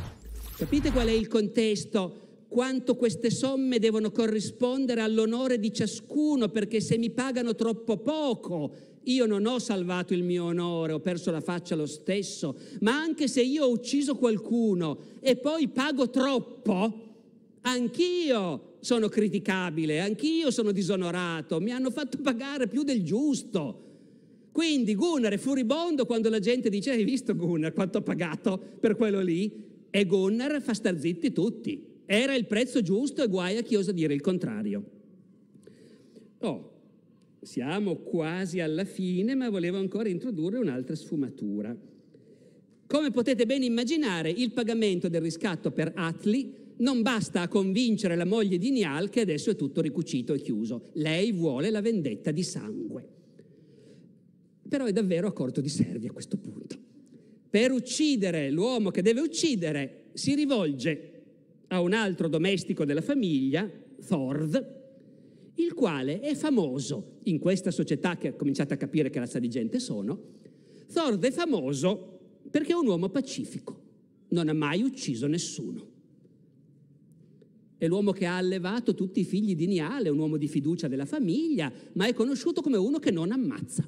Capite qual è il contesto quanto queste somme devono corrispondere all'onore di ciascuno, perché se mi pagano troppo poco, io non ho salvato il mio onore, ho perso la faccia lo stesso, ma anche se io ho ucciso qualcuno e poi pago troppo, anch'io sono criticabile, anch'io sono disonorato, mi hanno fatto pagare più del giusto. Quindi Gunnar è furibondo quando la gente dice hai visto Gunnar quanto ha pagato per quello lì? E Gunnar fa star zitti tutti era il prezzo giusto e guai a chi osa dire il contrario. Oh, siamo quasi alla fine, ma volevo ancora introdurre un'altra sfumatura. Come potete ben immaginare, il pagamento del riscatto per Atli non basta a convincere la moglie di Nial che adesso è tutto ricucito e chiuso. Lei vuole la vendetta di sangue. Però è davvero a corto di servi a questo punto. Per uccidere l'uomo che deve uccidere, si rivolge a un altro domestico della famiglia, Thord, il quale è famoso in questa società che ha cominciato a capire che razza di gente sono. Thord è famoso perché è un uomo pacifico, non ha mai ucciso nessuno. È l'uomo che ha allevato tutti i figli di Niale, un uomo di fiducia della famiglia, ma è conosciuto come uno che non ammazza.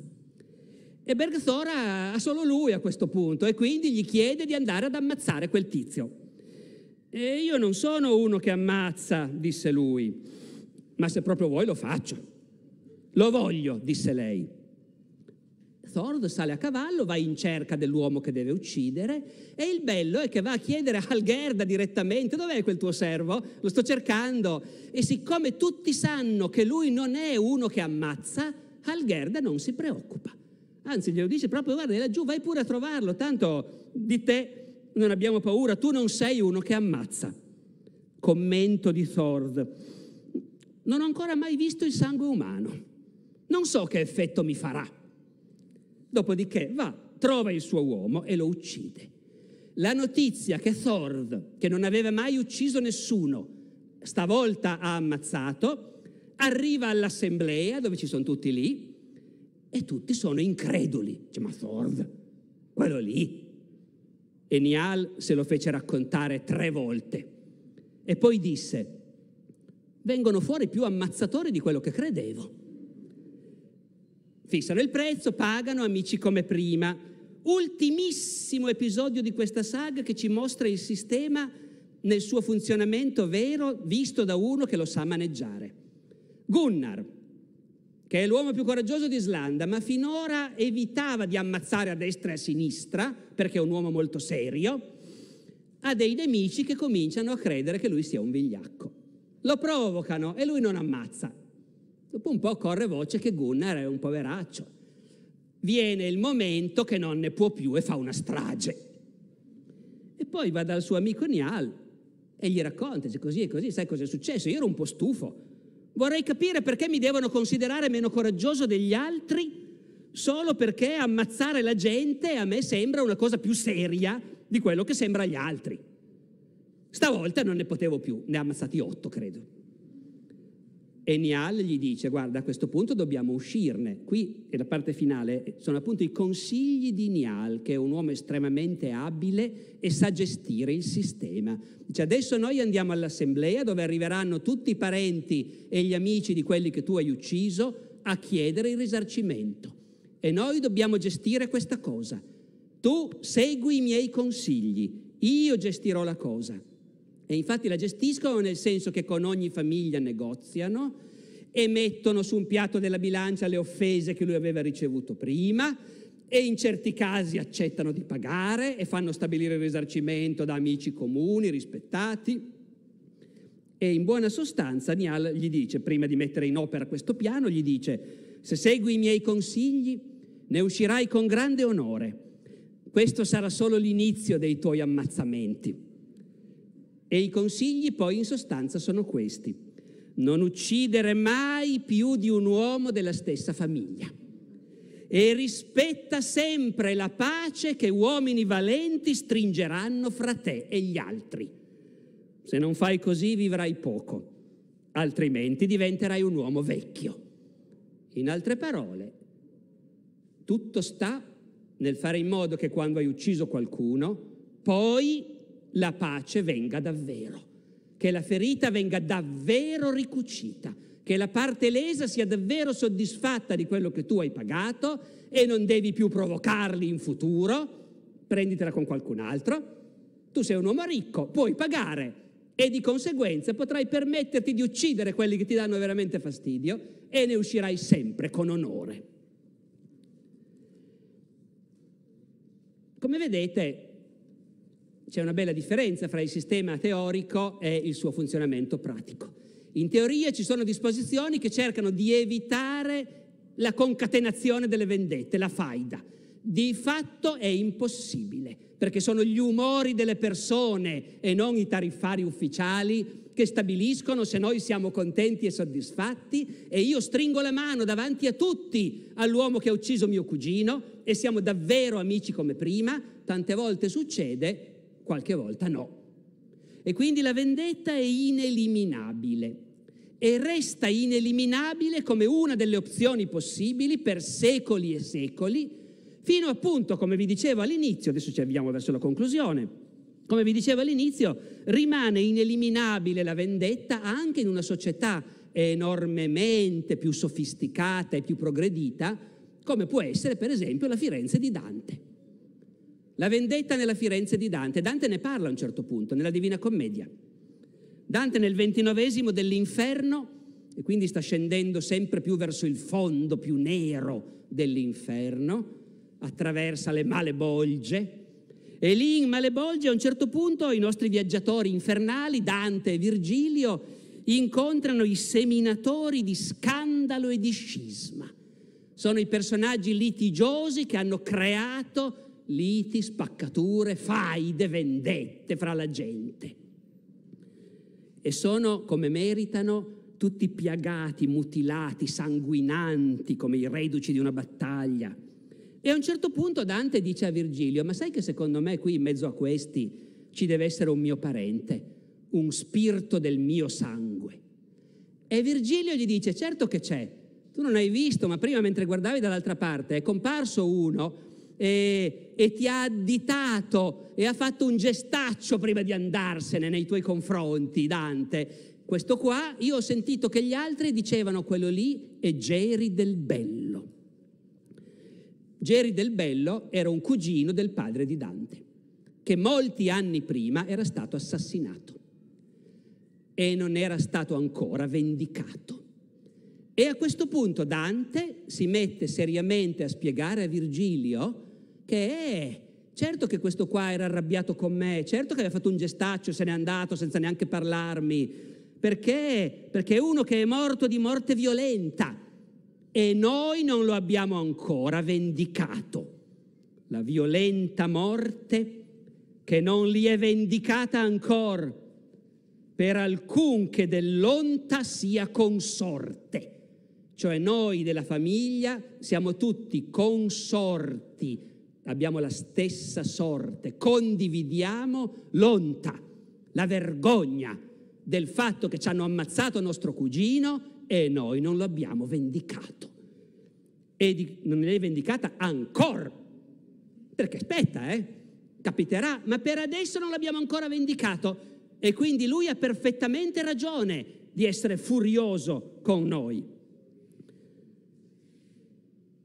E Bergthor ha solo lui a questo punto e quindi gli chiede di andare ad ammazzare quel tizio. E io non sono uno che ammazza, disse lui, ma se proprio vuoi lo faccio. Lo voglio, disse lei. Thord sale a cavallo, va in cerca dell'uomo che deve uccidere e il bello è che va a chiedere al Gerda direttamente dov'è quel tuo servo? Lo sto cercando. E siccome tutti sanno che lui non è uno che ammazza, Algerda non si preoccupa. Anzi, glielo dice proprio, guarda, è laggiù vai pure a trovarlo, tanto di te non abbiamo paura, tu non sei uno che ammazza. Commento di Thord. Non ho ancora mai visto il sangue umano. Non so che effetto mi farà. Dopodiché va, trova il suo uomo e lo uccide. La notizia che Thord, che non aveva mai ucciso nessuno, stavolta ha ammazzato, arriva all'assemblea dove ci sono tutti lì e tutti sono increduli. Dice, ma Thord, quello lì e Nial se lo fece raccontare tre volte. E poi disse, vengono fuori più ammazzatori di quello che credevo. Fissano il prezzo, pagano, amici come prima. Ultimissimo episodio di questa saga che ci mostra il sistema nel suo funzionamento vero, visto da uno che lo sa maneggiare. Gunnar, che è l'uomo più coraggioso d'Islanda, ma finora evitava di ammazzare a destra e a sinistra, perché è un uomo molto serio, ha dei nemici che cominciano a credere che lui sia un vigliacco. Lo provocano e lui non ammazza. Dopo un po' corre voce che Gunnar è un poveraccio. Viene il momento che non ne può più e fa una strage. E poi va dal suo amico Nial e gli racconta, dice così e così, sai cosa è successo? Io ero un po' stufo, Vorrei capire perché mi devono considerare meno coraggioso degli altri solo perché ammazzare la gente a me sembra una cosa più seria di quello che sembra agli altri. Stavolta non ne potevo più, ne ha ammazzati otto, credo e Nial gli dice, guarda, a questo punto dobbiamo uscirne. Qui, è la parte finale, sono appunto i consigli di Nial, che è un uomo estremamente abile e sa gestire il sistema. Dice, adesso noi andiamo all'assemblea dove arriveranno tutti i parenti e gli amici di quelli che tu hai ucciso a chiedere il risarcimento. E noi dobbiamo gestire questa cosa. Tu segui i miei consigli, io gestirò la cosa. E infatti la gestiscono nel senso che con ogni famiglia negoziano e mettono su un piatto della bilancia le offese che lui aveva ricevuto prima e in certi casi accettano di pagare e fanno stabilire il risarcimento da amici comuni, rispettati. E in buona sostanza Nial gli dice, prima di mettere in opera questo piano, gli dice, se segui i miei consigli ne uscirai con grande onore. Questo sarà solo l'inizio dei tuoi ammazzamenti. E i consigli poi in sostanza sono questi. Non uccidere mai più di un uomo della stessa famiglia. E rispetta sempre la pace che uomini valenti stringeranno fra te e gli altri. Se non fai così vivrai poco, altrimenti diventerai un uomo vecchio. In altre parole, tutto sta nel fare in modo che quando hai ucciso qualcuno, poi la pace venga davvero, che la ferita venga davvero ricucita, che la parte lesa sia davvero soddisfatta di quello che tu hai pagato e non devi più provocarli in futuro, prenditela con qualcun altro. Tu sei un uomo ricco, puoi pagare e di conseguenza potrai permetterti di uccidere quelli che ti danno veramente fastidio e ne uscirai sempre con onore. Come vedete, c'è una bella differenza fra il sistema teorico e il suo funzionamento pratico. In teoria ci sono disposizioni che cercano di evitare la concatenazione delle vendette, la faida. Di fatto è impossibile, perché sono gli umori delle persone e non i tariffari ufficiali che stabiliscono se noi siamo contenti e soddisfatti e io stringo la mano davanti a tutti all'uomo che ha ucciso mio cugino e siamo davvero amici come prima, tante volte succede qualche volta no. E quindi la vendetta è ineliminabile e resta ineliminabile come una delle opzioni possibili per secoli e secoli, fino appunto, come vi dicevo all'inizio, adesso ci avviamo verso la conclusione, come vi dicevo all'inizio, rimane ineliminabile la vendetta anche in una società enormemente più sofisticata e più progredita, come può essere per esempio la Firenze di Dante. La vendetta nella Firenze di Dante. Dante ne parla a un certo punto, nella Divina Commedia. Dante nel ventinovesimo dell'inferno, e quindi sta scendendo sempre più verso il fondo più nero dell'inferno, attraversa le malebolge, e lì in Malebolge a un certo punto i nostri viaggiatori infernali, Dante e Virgilio, incontrano i seminatori di scandalo e di scisma. Sono i personaggi litigiosi che hanno creato liti, spaccature, faide, vendette fra la gente. E sono, come meritano, tutti piagati, mutilati, sanguinanti, come i reduci di una battaglia. E a un certo punto Dante dice a Virgilio, ma sai che secondo me qui in mezzo a questi ci deve essere un mio parente, un spirito del mio sangue. E Virgilio gli dice, certo che c'è, tu non hai visto, ma prima mentre guardavi dall'altra parte è comparso uno e, e ti ha additato e ha fatto un gestaccio prima di andarsene nei tuoi confronti, Dante. Questo qua, io ho sentito che gli altri dicevano quello lì è Geri del Bello. Geri del Bello era un cugino del padre di Dante, che molti anni prima era stato assassinato e non era stato ancora vendicato. E a questo punto Dante si mette seriamente a spiegare a Virgilio che è eh, certo che questo qua era arrabbiato con me, certo che aveva fatto un gestaccio, se n'è andato senza neanche parlarmi. Perché? Perché è uno che è morto di morte violenta e noi non lo abbiamo ancora vendicato. La violenta morte che non li è vendicata ancora per alcun che dell'onta sia consorte cioè noi della famiglia siamo tutti consorti, abbiamo la stessa sorte, condividiamo l'onta, la vergogna del fatto che ci hanno ammazzato nostro cugino e noi non l'abbiamo vendicato. E di, non l'hai vendicata ancora, perché aspetta, eh, capiterà, ma per adesso non l'abbiamo ancora vendicato e quindi lui ha perfettamente ragione di essere furioso con noi.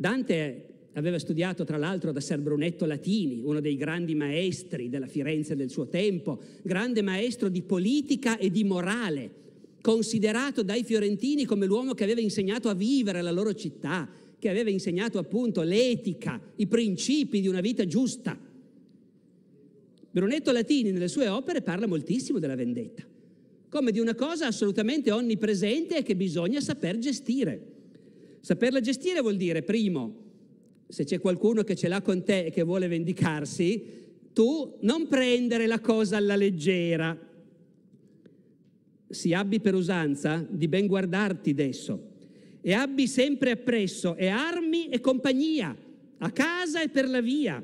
Dante aveva studiato tra l'altro da Ser Brunetto Latini, uno dei grandi maestri della Firenze del suo tempo, grande maestro di politica e di morale, considerato dai fiorentini come l'uomo che aveva insegnato a vivere la loro città, che aveva insegnato appunto l'etica, i principi di una vita giusta. Brunetto Latini nelle sue opere parla moltissimo della vendetta, come di una cosa assolutamente onnipresente e che bisogna saper gestire. Saperla gestire vuol dire, primo, se c'è qualcuno che ce l'ha con te e che vuole vendicarsi, tu non prendere la cosa alla leggera. Si abbi per usanza di ben guardarti adesso e abbi sempre appresso e armi e compagnia, a casa e per la via.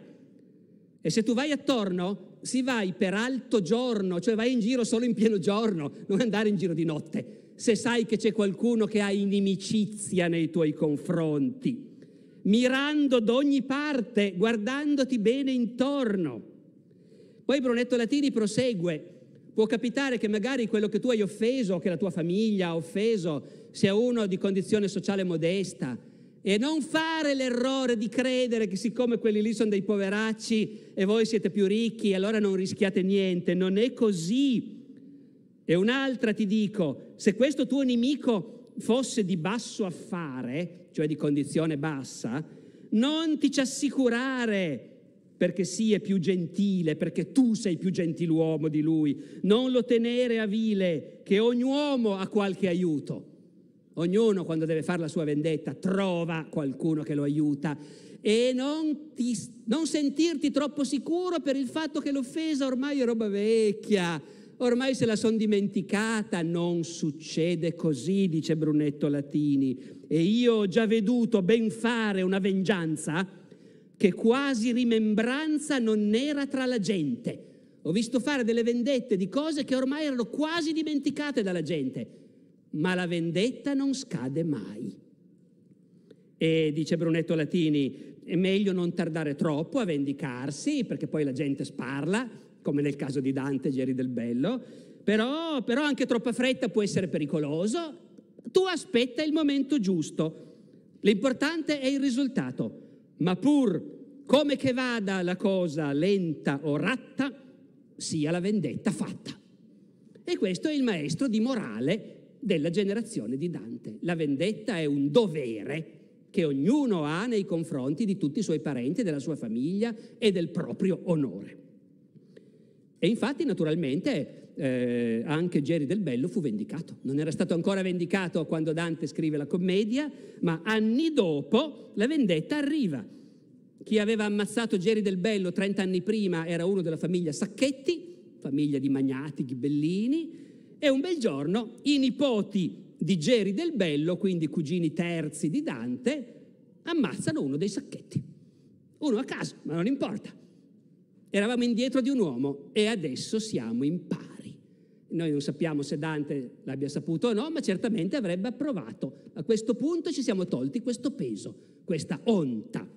E se tu vai attorno, si vai per alto giorno, cioè vai in giro solo in pieno giorno, non andare in giro di notte se sai che c'è qualcuno che ha inimicizia nei tuoi confronti, mirando d'ogni parte, guardandoti bene intorno. Poi Brunetto Latini prosegue. Può capitare che magari quello che tu hai offeso, che la tua famiglia ha offeso, sia uno di condizione sociale modesta, e non fare l'errore di credere che siccome quelli lì sono dei poveracci e voi siete più ricchi, allora non rischiate niente. Non è così. E un'altra ti dico, se questo tuo nemico fosse di basso affare, cioè di condizione bassa, non ti ci assicurare perché sì è più gentile, perché tu sei più gentiluomo di lui. Non lo tenere a vile, che ogni uomo ha qualche aiuto. Ognuno quando deve fare la sua vendetta trova qualcuno che lo aiuta e non, ti, non sentirti troppo sicuro per il fatto che l'offesa ormai è roba vecchia Ormai se la sono dimenticata, non succede così, dice Brunetto Latini. E io ho già veduto ben fare una vengianza che quasi rimembranza non era tra la gente. Ho visto fare delle vendette di cose che ormai erano quasi dimenticate dalla gente, ma la vendetta non scade mai. E dice Brunetto Latini, è meglio non tardare troppo a vendicarsi, perché poi la gente sparla, come nel caso di Dante, Geri del Bello, però, però anche troppa fretta può essere pericoloso. Tu aspetta il momento giusto, l'importante è il risultato, ma pur come che vada la cosa lenta o ratta, sia la vendetta fatta. E questo è il maestro di morale della generazione di Dante. La vendetta è un dovere che ognuno ha nei confronti di tutti i suoi parenti, della sua famiglia e del proprio onore. E infatti, naturalmente, eh, anche Geri del Bello fu vendicato. Non era stato ancora vendicato quando Dante scrive la commedia, ma anni dopo la vendetta arriva. Chi aveva ammazzato Geri del Bello 30 anni prima era uno della famiglia Sacchetti, famiglia di magnati, ghibellini, e un bel giorno i nipoti di Geri del Bello, quindi cugini terzi di Dante, ammazzano uno dei Sacchetti. Uno a caso, ma non importa. Eravamo indietro di un uomo e adesso siamo in pari. Noi non sappiamo se Dante l'abbia saputo o no, ma certamente avrebbe approvato. A questo punto ci siamo tolti questo peso, questa onta.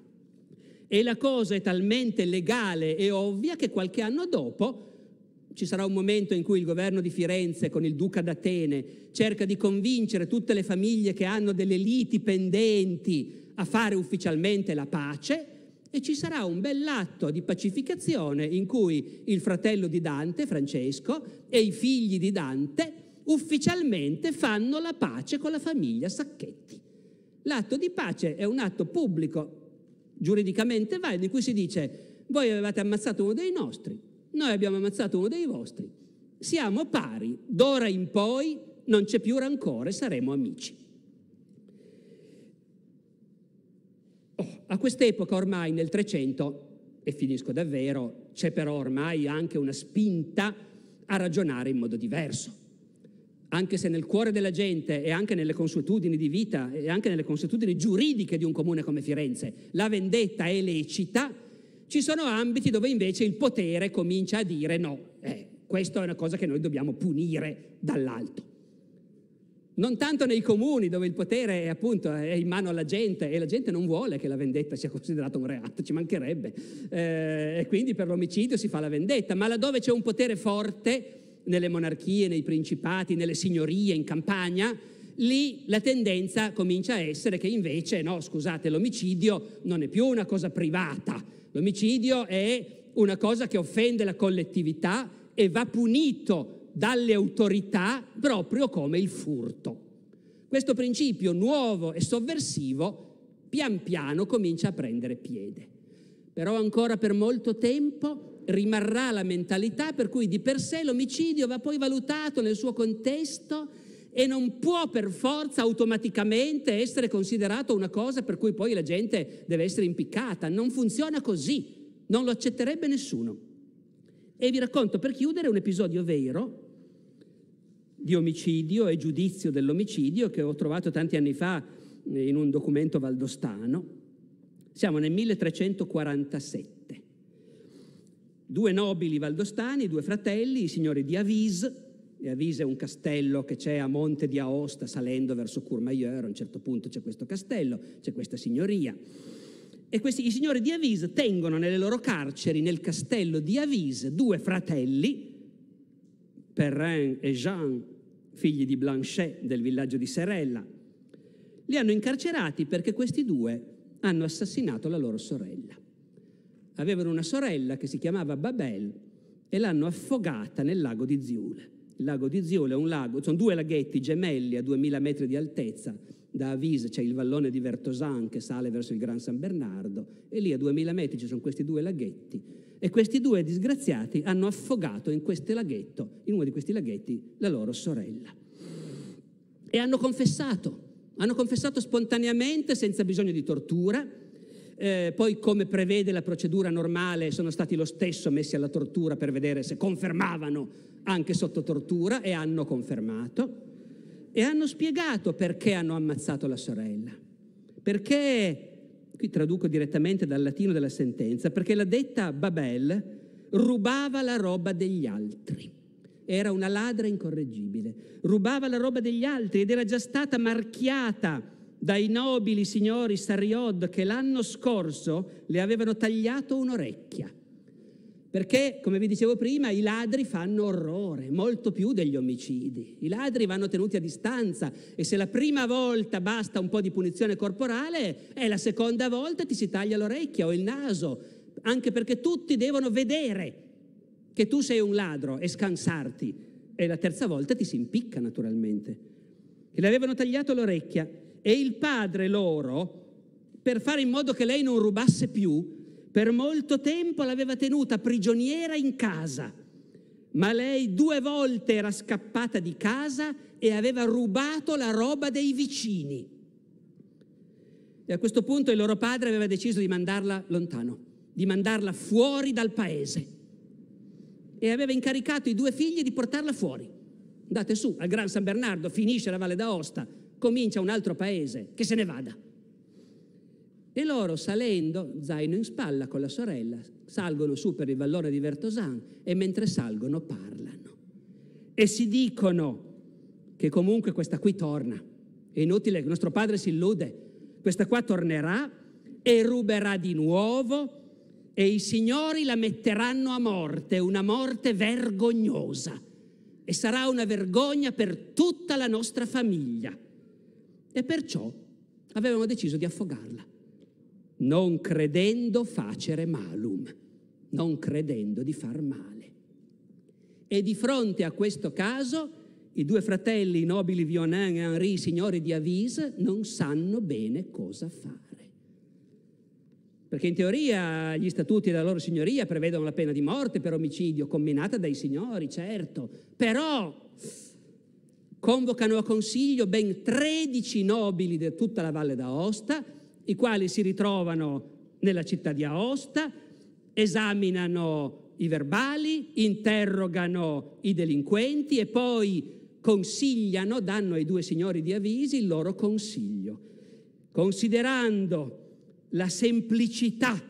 E la cosa è talmente legale e ovvia che qualche anno dopo ci sarà un momento in cui il governo di Firenze con il duca d'Atene cerca di convincere tutte le famiglie che hanno delle liti pendenti a fare ufficialmente la pace e ci sarà un bell'atto di pacificazione in cui il fratello di Dante, Francesco, e i figli di Dante ufficialmente fanno la pace con la famiglia Sacchetti. L'atto di pace è un atto pubblico, giuridicamente valido, in cui si dice voi avevate ammazzato uno dei nostri, noi abbiamo ammazzato uno dei vostri, siamo pari, d'ora in poi non c'è più rancore, saremo amici. Oh, a quest'epoca ormai nel 300, e finisco davvero, c'è però ormai anche una spinta a ragionare in modo diverso. Anche se nel cuore della gente e anche nelle consuetudini di vita e anche nelle consuetudini giuridiche di un comune come Firenze la vendetta è lecita, ci sono ambiti dove invece il potere comincia a dire no, eh, questa è una cosa che noi dobbiamo punire dall'alto non tanto nei comuni dove il potere è appunto è in mano alla gente e la gente non vuole che la vendetta sia considerata un reato, ci mancherebbe. Eh, e quindi per l'omicidio si fa la vendetta, ma laddove c'è un potere forte, nelle monarchie, nei principati, nelle signorie, in campagna, lì la tendenza comincia a essere che invece, no, scusate, l'omicidio non è più una cosa privata, l'omicidio è una cosa che offende la collettività e va punito dalle autorità proprio come il furto. Questo principio nuovo e sovversivo pian piano comincia a prendere piede. Però ancora per molto tempo rimarrà la mentalità per cui di per sé l'omicidio va poi valutato nel suo contesto e non può per forza automaticamente essere considerato una cosa per cui poi la gente deve essere impiccata. Non funziona così, non lo accetterebbe nessuno. E vi racconto per chiudere un episodio vero di omicidio e giudizio dell'omicidio che ho trovato tanti anni fa eh, in un documento valdostano. Siamo nel 1347. Due nobili valdostani, due fratelli, i signori di Avis, e Avis è un castello che c'è a monte di Aosta, salendo verso Courmayeur, a un certo punto c'è questo castello, c'è questa signoria. E questi, i signori di Avis tengono nelle loro carceri, nel castello di Avis, due fratelli, Perrin e Jean, figli di Blanchet del villaggio di Serella. Li hanno incarcerati perché questi due hanno assassinato la loro sorella. Avevano una sorella che si chiamava Babel e l'hanno affogata nel lago di Ziule. Il lago di Ziule è un lago, sono due laghetti gemelli a 2000 metri di altezza, da Avise c'è il vallone di Vertosan che sale verso il Gran San Bernardo e lì a 2000 metri ci sono questi due laghetti e questi due disgraziati hanno affogato in, laghetto, in uno di questi laghetti, la loro sorella. E hanno confessato, hanno confessato spontaneamente senza bisogno di tortura, eh, poi come prevede la procedura normale sono stati lo stesso messi alla tortura per vedere se confermavano anche sotto tortura e hanno confermato e hanno spiegato perché hanno ammazzato la sorella. Perché, qui traduco direttamente dal latino della sentenza, perché la detta Babel rubava la roba degli altri. Era una ladra incorreggibile. Rubava la roba degli altri ed era già stata marchiata dai nobili signori Sariod che l'anno scorso le avevano tagliato un'orecchia. Perché, come vi dicevo prima, i ladri fanno orrore, molto più degli omicidi. I ladri vanno tenuti a distanza e se la prima volta basta un po' di punizione corporale, è la seconda volta ti si taglia l'orecchia o il naso, anche perché tutti devono vedere che tu sei un ladro e scansarti. E la terza volta ti si impicca, naturalmente. E le avevano tagliato l'orecchia e il padre loro, per fare in modo che lei non rubasse più, per molto tempo l'aveva tenuta prigioniera in casa, ma lei due volte era scappata di casa e aveva rubato la roba dei vicini. E a questo punto il loro padre aveva deciso di mandarla lontano, di mandarla fuori dal paese. E aveva incaricato i due figli di portarla fuori. Andate su al Gran San Bernardo, finisce la Valle d'Aosta, comincia un altro paese, che se ne vada. E loro salendo, zaino in spalla con la sorella, salgono su per il vallone di Vertosan e mentre salgono parlano. E si dicono che comunque questa qui torna. È inutile, nostro padre si illude. Questa qua tornerà e ruberà di nuovo e i signori la metteranno a morte, una morte vergognosa. E sarà una vergogna per tutta la nostra famiglia. E perciò avevano deciso di affogarla non credendo facere malum, non credendo di far male. E di fronte a questo caso i due fratelli, i nobili Vionin e Henri, signori di Avise, non sanno bene cosa fare. Perché in teoria gli statuti della loro signoria prevedono la pena di morte per omicidio, combinata dai signori, certo, però convocano a consiglio ben 13 nobili di tutta la Valle d'Aosta i quali si ritrovano nella città di Aosta, esaminano i verbali, interrogano i delinquenti e poi consigliano, danno ai due signori di avvisi il loro consiglio, considerando la semplicità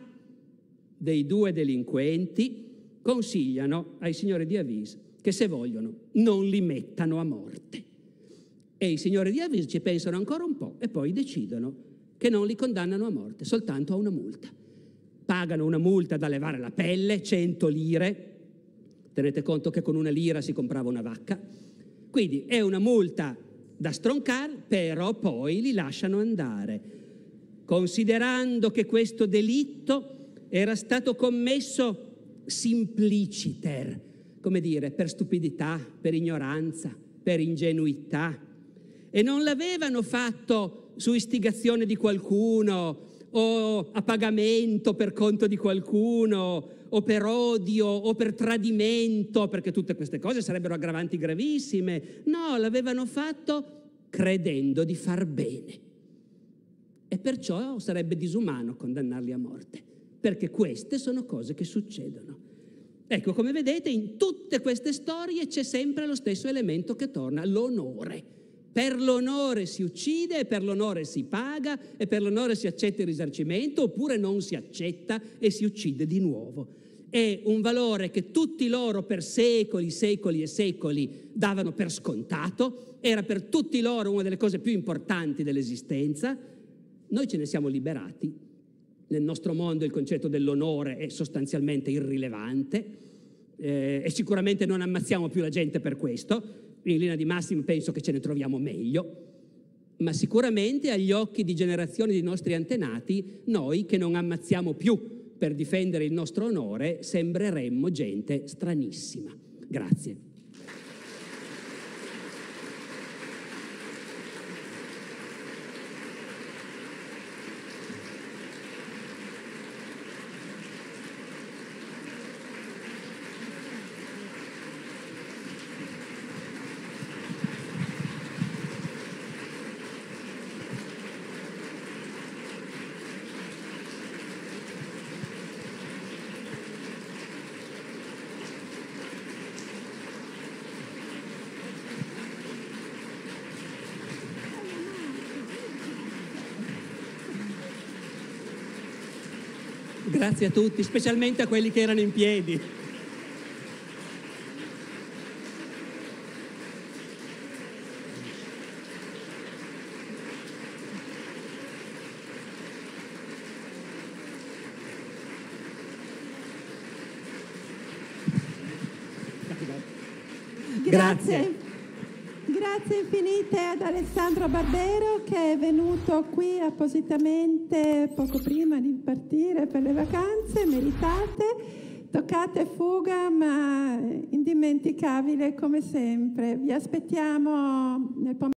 dei due delinquenti, consigliano ai signori di avviso che se vogliono non li mettano a morte. E i signori di avviso ci pensano ancora un po' e poi decidono che non li condannano a morte, soltanto a una multa. Pagano una multa da levare la pelle, 100 lire, tenete conto che con una lira si comprava una vacca, quindi è una multa da stroncare, però poi li lasciano andare. Considerando che questo delitto era stato commesso simpliciter, come dire, per stupidità, per ignoranza, per ingenuità, e non l'avevano fatto su istigazione di qualcuno o a pagamento per conto di qualcuno o per odio o per tradimento, perché tutte queste cose sarebbero aggravanti gravissime. No, l'avevano fatto credendo di far bene. E perciò sarebbe disumano condannarli a morte, perché queste sono cose che succedono. Ecco, come vedete, in tutte queste storie c'è sempre lo stesso elemento che torna, l'onore. Per l'onore si uccide, per l'onore si paga e per l'onore si accetta il risarcimento oppure non si accetta e si uccide di nuovo. È un valore che tutti loro per secoli, secoli e secoli davano per scontato, era per tutti loro una delle cose più importanti dell'esistenza. Noi ce ne siamo liberati. Nel nostro mondo il concetto dell'onore è sostanzialmente irrilevante eh, e sicuramente non ammazziamo più la gente per questo, in linea di massima penso che ce ne troviamo meglio, ma sicuramente agli occhi di generazioni di nostri antenati, noi che non ammazziamo più per difendere il nostro onore, sembreremmo gente stranissima. Grazie. Grazie a tutti, specialmente a quelli che erano in piedi. Grazie. Grazie infinite ad Alessandro Barbero che è venuto qui appositamente poco prima di partire per le vacanze, meritate, toccate fuga ma indimenticabile come sempre. Vi aspettiamo nel pomeriggio.